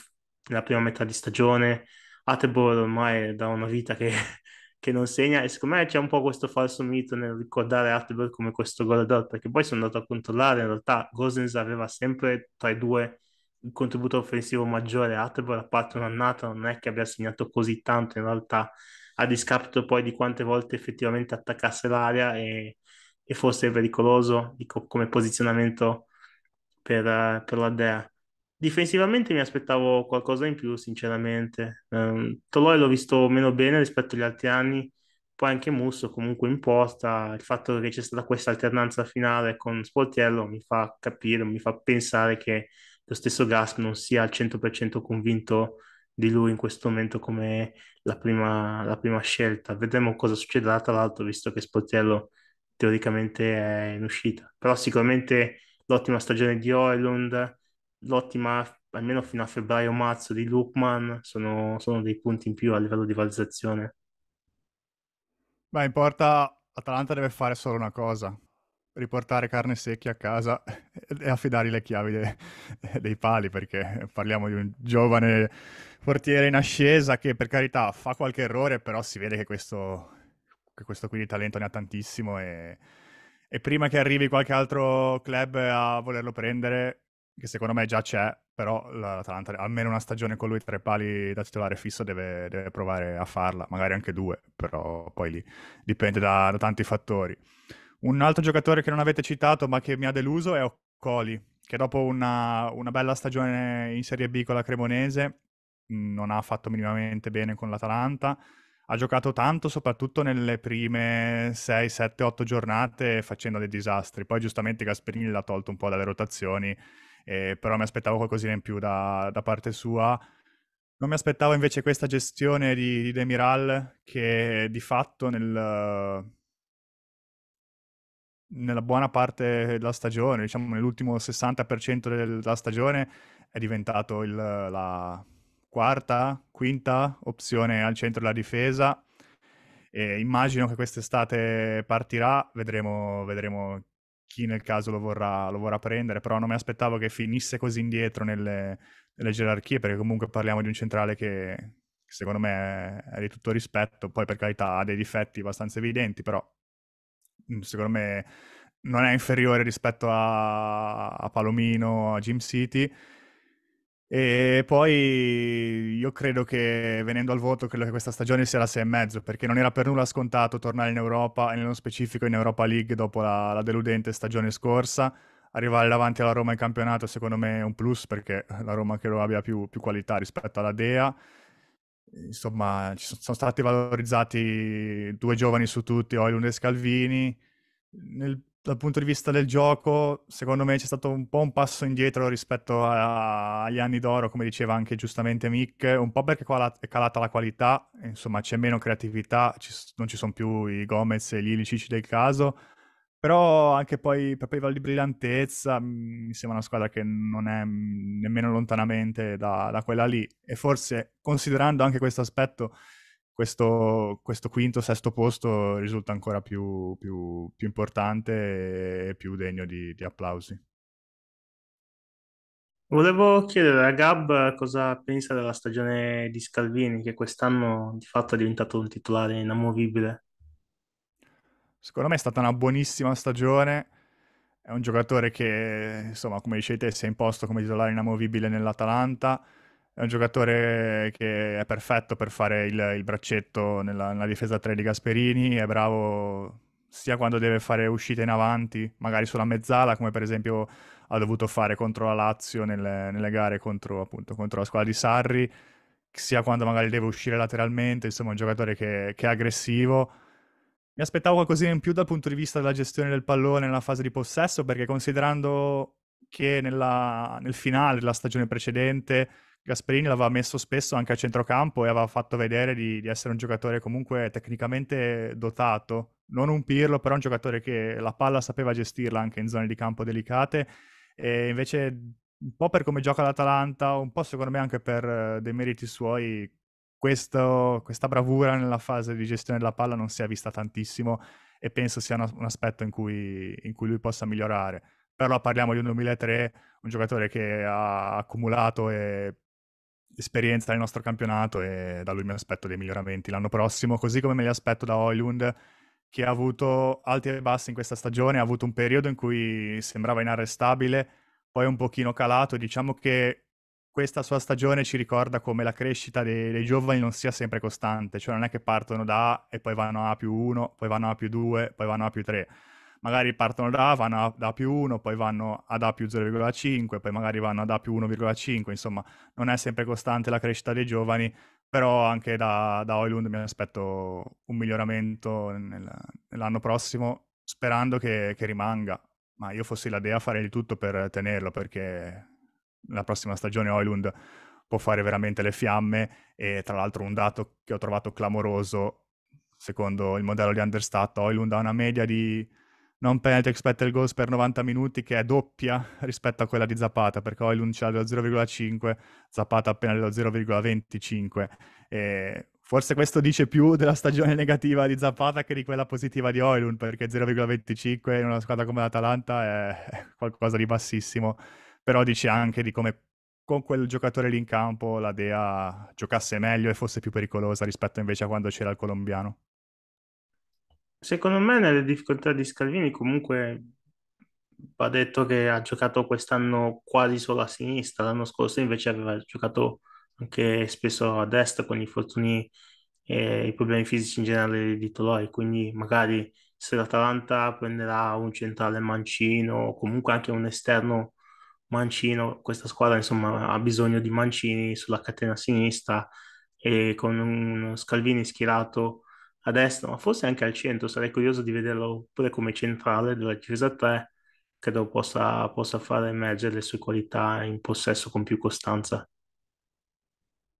nella prima metà di stagione. Atebor ormai è da una vita che, (laughs) che, non segna e secondo me c'è un po' questo falso mito nel ricordare Atebor come questo goleador, perché poi sono andato a controllare, in realtà Gosens aveva sempre tra i due il contributo offensivo maggiore. Atebor, a parte un'annata, non è che abbia segnato così tanto in realtà a discapito poi di quante volte effettivamente attaccasse l'area e, e fosse pericoloso dico, come posizionamento per, per la Dea. Difensivamente mi aspettavo qualcosa in più, sinceramente. Um, Toloi l'ho visto meno bene rispetto agli altri anni, poi anche Musso comunque in posta. Il fatto che c'è stata questa alternanza finale con Sportiello mi fa capire, mi fa pensare che lo stesso Gasp non sia al 100% convinto di lui in questo momento come la prima, la prima scelta. Vedremo cosa succederà, tra l'altro, visto che Sportiello teoricamente è in uscita. Però sicuramente l'ottima stagione di Oilund, l'ottima almeno fino a febbraio-marzo di Lukman sono, sono, dei punti in più a livello di valutazione. Beh, in porta Atalanta deve fare solo una cosa, riportare carne secchia a casa (laughs) e affidare le chiavi de- (laughs) dei pali, perché parliamo di un giovane portiere in ascesa che per carità fa qualche errore, però si vede che questo, che questo qui di talento ne ha tantissimo e, e prima che arrivi qualche altro club a volerlo prendere, che secondo me già c'è, però l'Atalanta almeno una stagione con lui tre pali da titolare fisso deve, deve provare a farla, magari anche due, però poi lì dipende da, da tanti fattori. Un altro giocatore che non avete citato ma che mi ha deluso è Occoli, che dopo una, una bella stagione in Serie B con la Cremonese non ha fatto minimamente bene con l'Atalanta. Ha giocato tanto, soprattutto nelle prime 6, 7, 8 giornate, facendo dei disastri. Poi giustamente Gasperini l'ha tolto un po' dalle rotazioni, eh, però mi aspettavo qualcosina in più da, da parte sua. Non mi aspettavo invece questa gestione di, di Demiral che di fatto nel, nella buona parte della stagione, diciamo nell'ultimo 60% della stagione, è diventato il, la quarta, quinta opzione al centro della difesa. E immagino che quest'estate partirà, vedremo, vedremo chi nel caso lo vorrà, lo vorrà, prendere, però non mi aspettavo che finisse così indietro nelle, nelle gerarchie, perché comunque parliamo di un centrale che, che secondo me è di tutto rispetto, poi per carità ha dei difetti abbastanza evidenti, però Mm, secondo me non è inferiore rispetto a, a Palomino, a Gym City. E poi io credo che venendo al voto, credo che questa stagione sia la 6,5 perché non era per nulla scontato tornare in Europa e nello specifico in Europa League dopo la, la deludente stagione scorsa. Arrivare davanti alla Roma in campionato secondo me è un plus perché la Roma credo abbia più, più qualità rispetto alla Dea insomma, ci sono, sono stati valorizzati due giovani su tutti, Oilund e Scalvini. Nel, dal punto di vista del gioco, secondo me c'è stato un po' un passo indietro rispetto a, agli anni d'oro, come diceva anche giustamente Mick, un po' perché qual- è calata la qualità, insomma c'è meno creatività, ci, non ci sono più i Gomez e gli Ilicic del caso però anche poi per Payval di brillantezza mm, mi sembra una squadra che non è mm, nemmeno lontanamente da, da quella lì. E forse considerando anche questo aspetto, questo, questo, quinto, sesto posto risulta ancora più, più, più importante e più degno di, di, applausi. Volevo chiedere a Gab cosa pensa della stagione di Scalvini, che quest'anno di fatto è diventato un titolare inamovibile. Secondo me è stata una buonissima stagione. È un giocatore che, insomma, come dicevi si è imposto come titolare inamovibile nell'Atalanta. È un giocatore che è perfetto per fare il, il braccetto nella, nella difesa 3 di Gasperini. È bravo sia quando deve fare uscite in avanti, magari sulla mezzala, come per esempio ha dovuto fare contro la Lazio nelle, nelle gare contro, appunto, contro, la squadra di Sarri, sia quando magari deve uscire lateralmente, insomma è un giocatore che, che è aggressivo mi aspettavo qualcosina in più dal punto di vista della gestione del pallone nella fase di possesso, perché considerando che nella, nel finale della stagione precedente Gasperini l'aveva messo spesso anche a centrocampo e aveva fatto vedere di, di, essere un giocatore comunque tecnicamente dotato, non un pirlo, però un giocatore che la palla sapeva gestirla anche in zone di campo delicate. E invece, un po' per come gioca l'Atalanta, un po' secondo me anche per eh, dei meriti suoi, questo, questa bravura nella fase di gestione della palla non si è vista tantissimo e penso sia una, un aspetto in cui, in cui, lui possa migliorare. Però parliamo di un 2003, un giocatore che ha accumulato e... esperienza nel nostro campionato e da lui mi aspetto dei miglioramenti l'anno prossimo, così come me li aspetto da Oilund che ha avuto alti e bassi in questa stagione, ha avuto un periodo in cui sembrava inarrestabile, poi un pochino calato, diciamo che questa sua stagione ci ricorda come la crescita dei, dei, giovani non sia sempre costante, cioè non è che partono da A e poi vanno a A più 1, poi vanno a A più 2, poi vanno a A più 3. Magari partono da A, vanno a, A più 1, poi vanno ad A più 0,5, poi magari vanno ad A più 1,5, insomma non è sempre costante la crescita dei giovani, però anche da, da Oilund mi aspetto un miglioramento nel, nell'anno prossimo, sperando che, che rimanga. Ma io fossi la Dea farei di tutto per tenerlo perché la prossima stagione Oilund può fare veramente le fiamme e tra l'altro un dato che ho trovato clamoroso, secondo il modello di Understat, Oilund ha una media di non penalty expected goals per 90 minuti che è doppia rispetto a quella di Zapata perché Oilund c'ha dello 0,5 Zapata appena dello 0,25 e forse questo dice più della stagione negativa di Zapata che di quella positiva di Oilund perché 0,25 in una squadra come l'Atalanta è qualcosa di bassissimo però dice anche di come con quel giocatore lì in campo la Dea giocasse meglio e fosse più pericolosa rispetto invece a quando c'era il colombiano. Secondo me nelle difficoltà di Scalvini comunque va detto che ha giocato quest'anno quasi solo a sinistra, l'anno scorso invece aveva giocato anche spesso a destra con gli infortuni e i problemi fisici in generale di Toloi, quindi magari se l'Atalanta prenderà un centrale mancino o comunque anche un esterno Mancino, questa squadra insomma ha bisogno di Mancini sulla catena sinistra e con un Scalvini schierato a destra, ma forse anche al centro, sarei curioso di vederlo pure come centrale della difesa 3, credo possa, possa fare emergere le sue qualità in possesso con più costanza.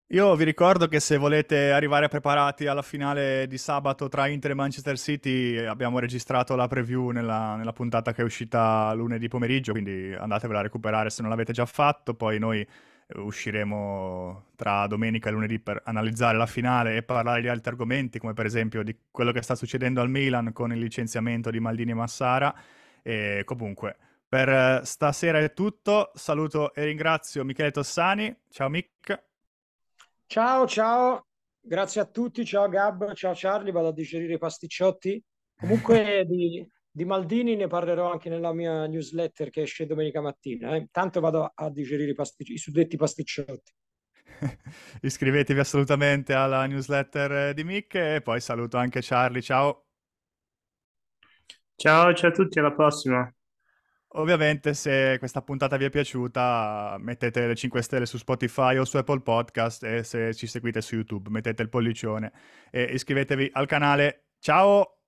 Io vi ricordo che se volete arrivare preparati alla finale di sabato tra Inter e Manchester City, abbiamo registrato la preview nella, nella puntata che è uscita lunedì pomeriggio, quindi andatevela a recuperare se non l'avete già fatto. Poi noi eh, usciremo tra domenica e lunedì per analizzare la finale e parlare di altri argomenti, come per esempio di quello che sta succedendo al Milan con il licenziamento di Maldini e Massara. E comunque, per eh, stasera è tutto. Saluto e ringrazio Michele Tossani. Ciao Mick. Ciao, ciao, grazie a tutti, ciao Gab, ciao Charlie, vado a digerire i pasticciotti. Comunque (laughs) di, di Maldini ne parlerò anche nella mia newsletter che esce domenica mattina. Eh. Tanto vado a digerire i, pastic- i suddetti pasticciotti. (laughs) Iscrivetevi assolutamente alla newsletter eh, di Mick e poi saluto anche Charlie, ciao. Ciao, ciao a tutti, alla prossima. Ovviamente se questa puntata vi è piaciuta mettete le 5 stelle su Spotify o su Apple Podcast e se ci seguite su YouTube mettete il pollicione e iscrivetevi al canale. Ciao!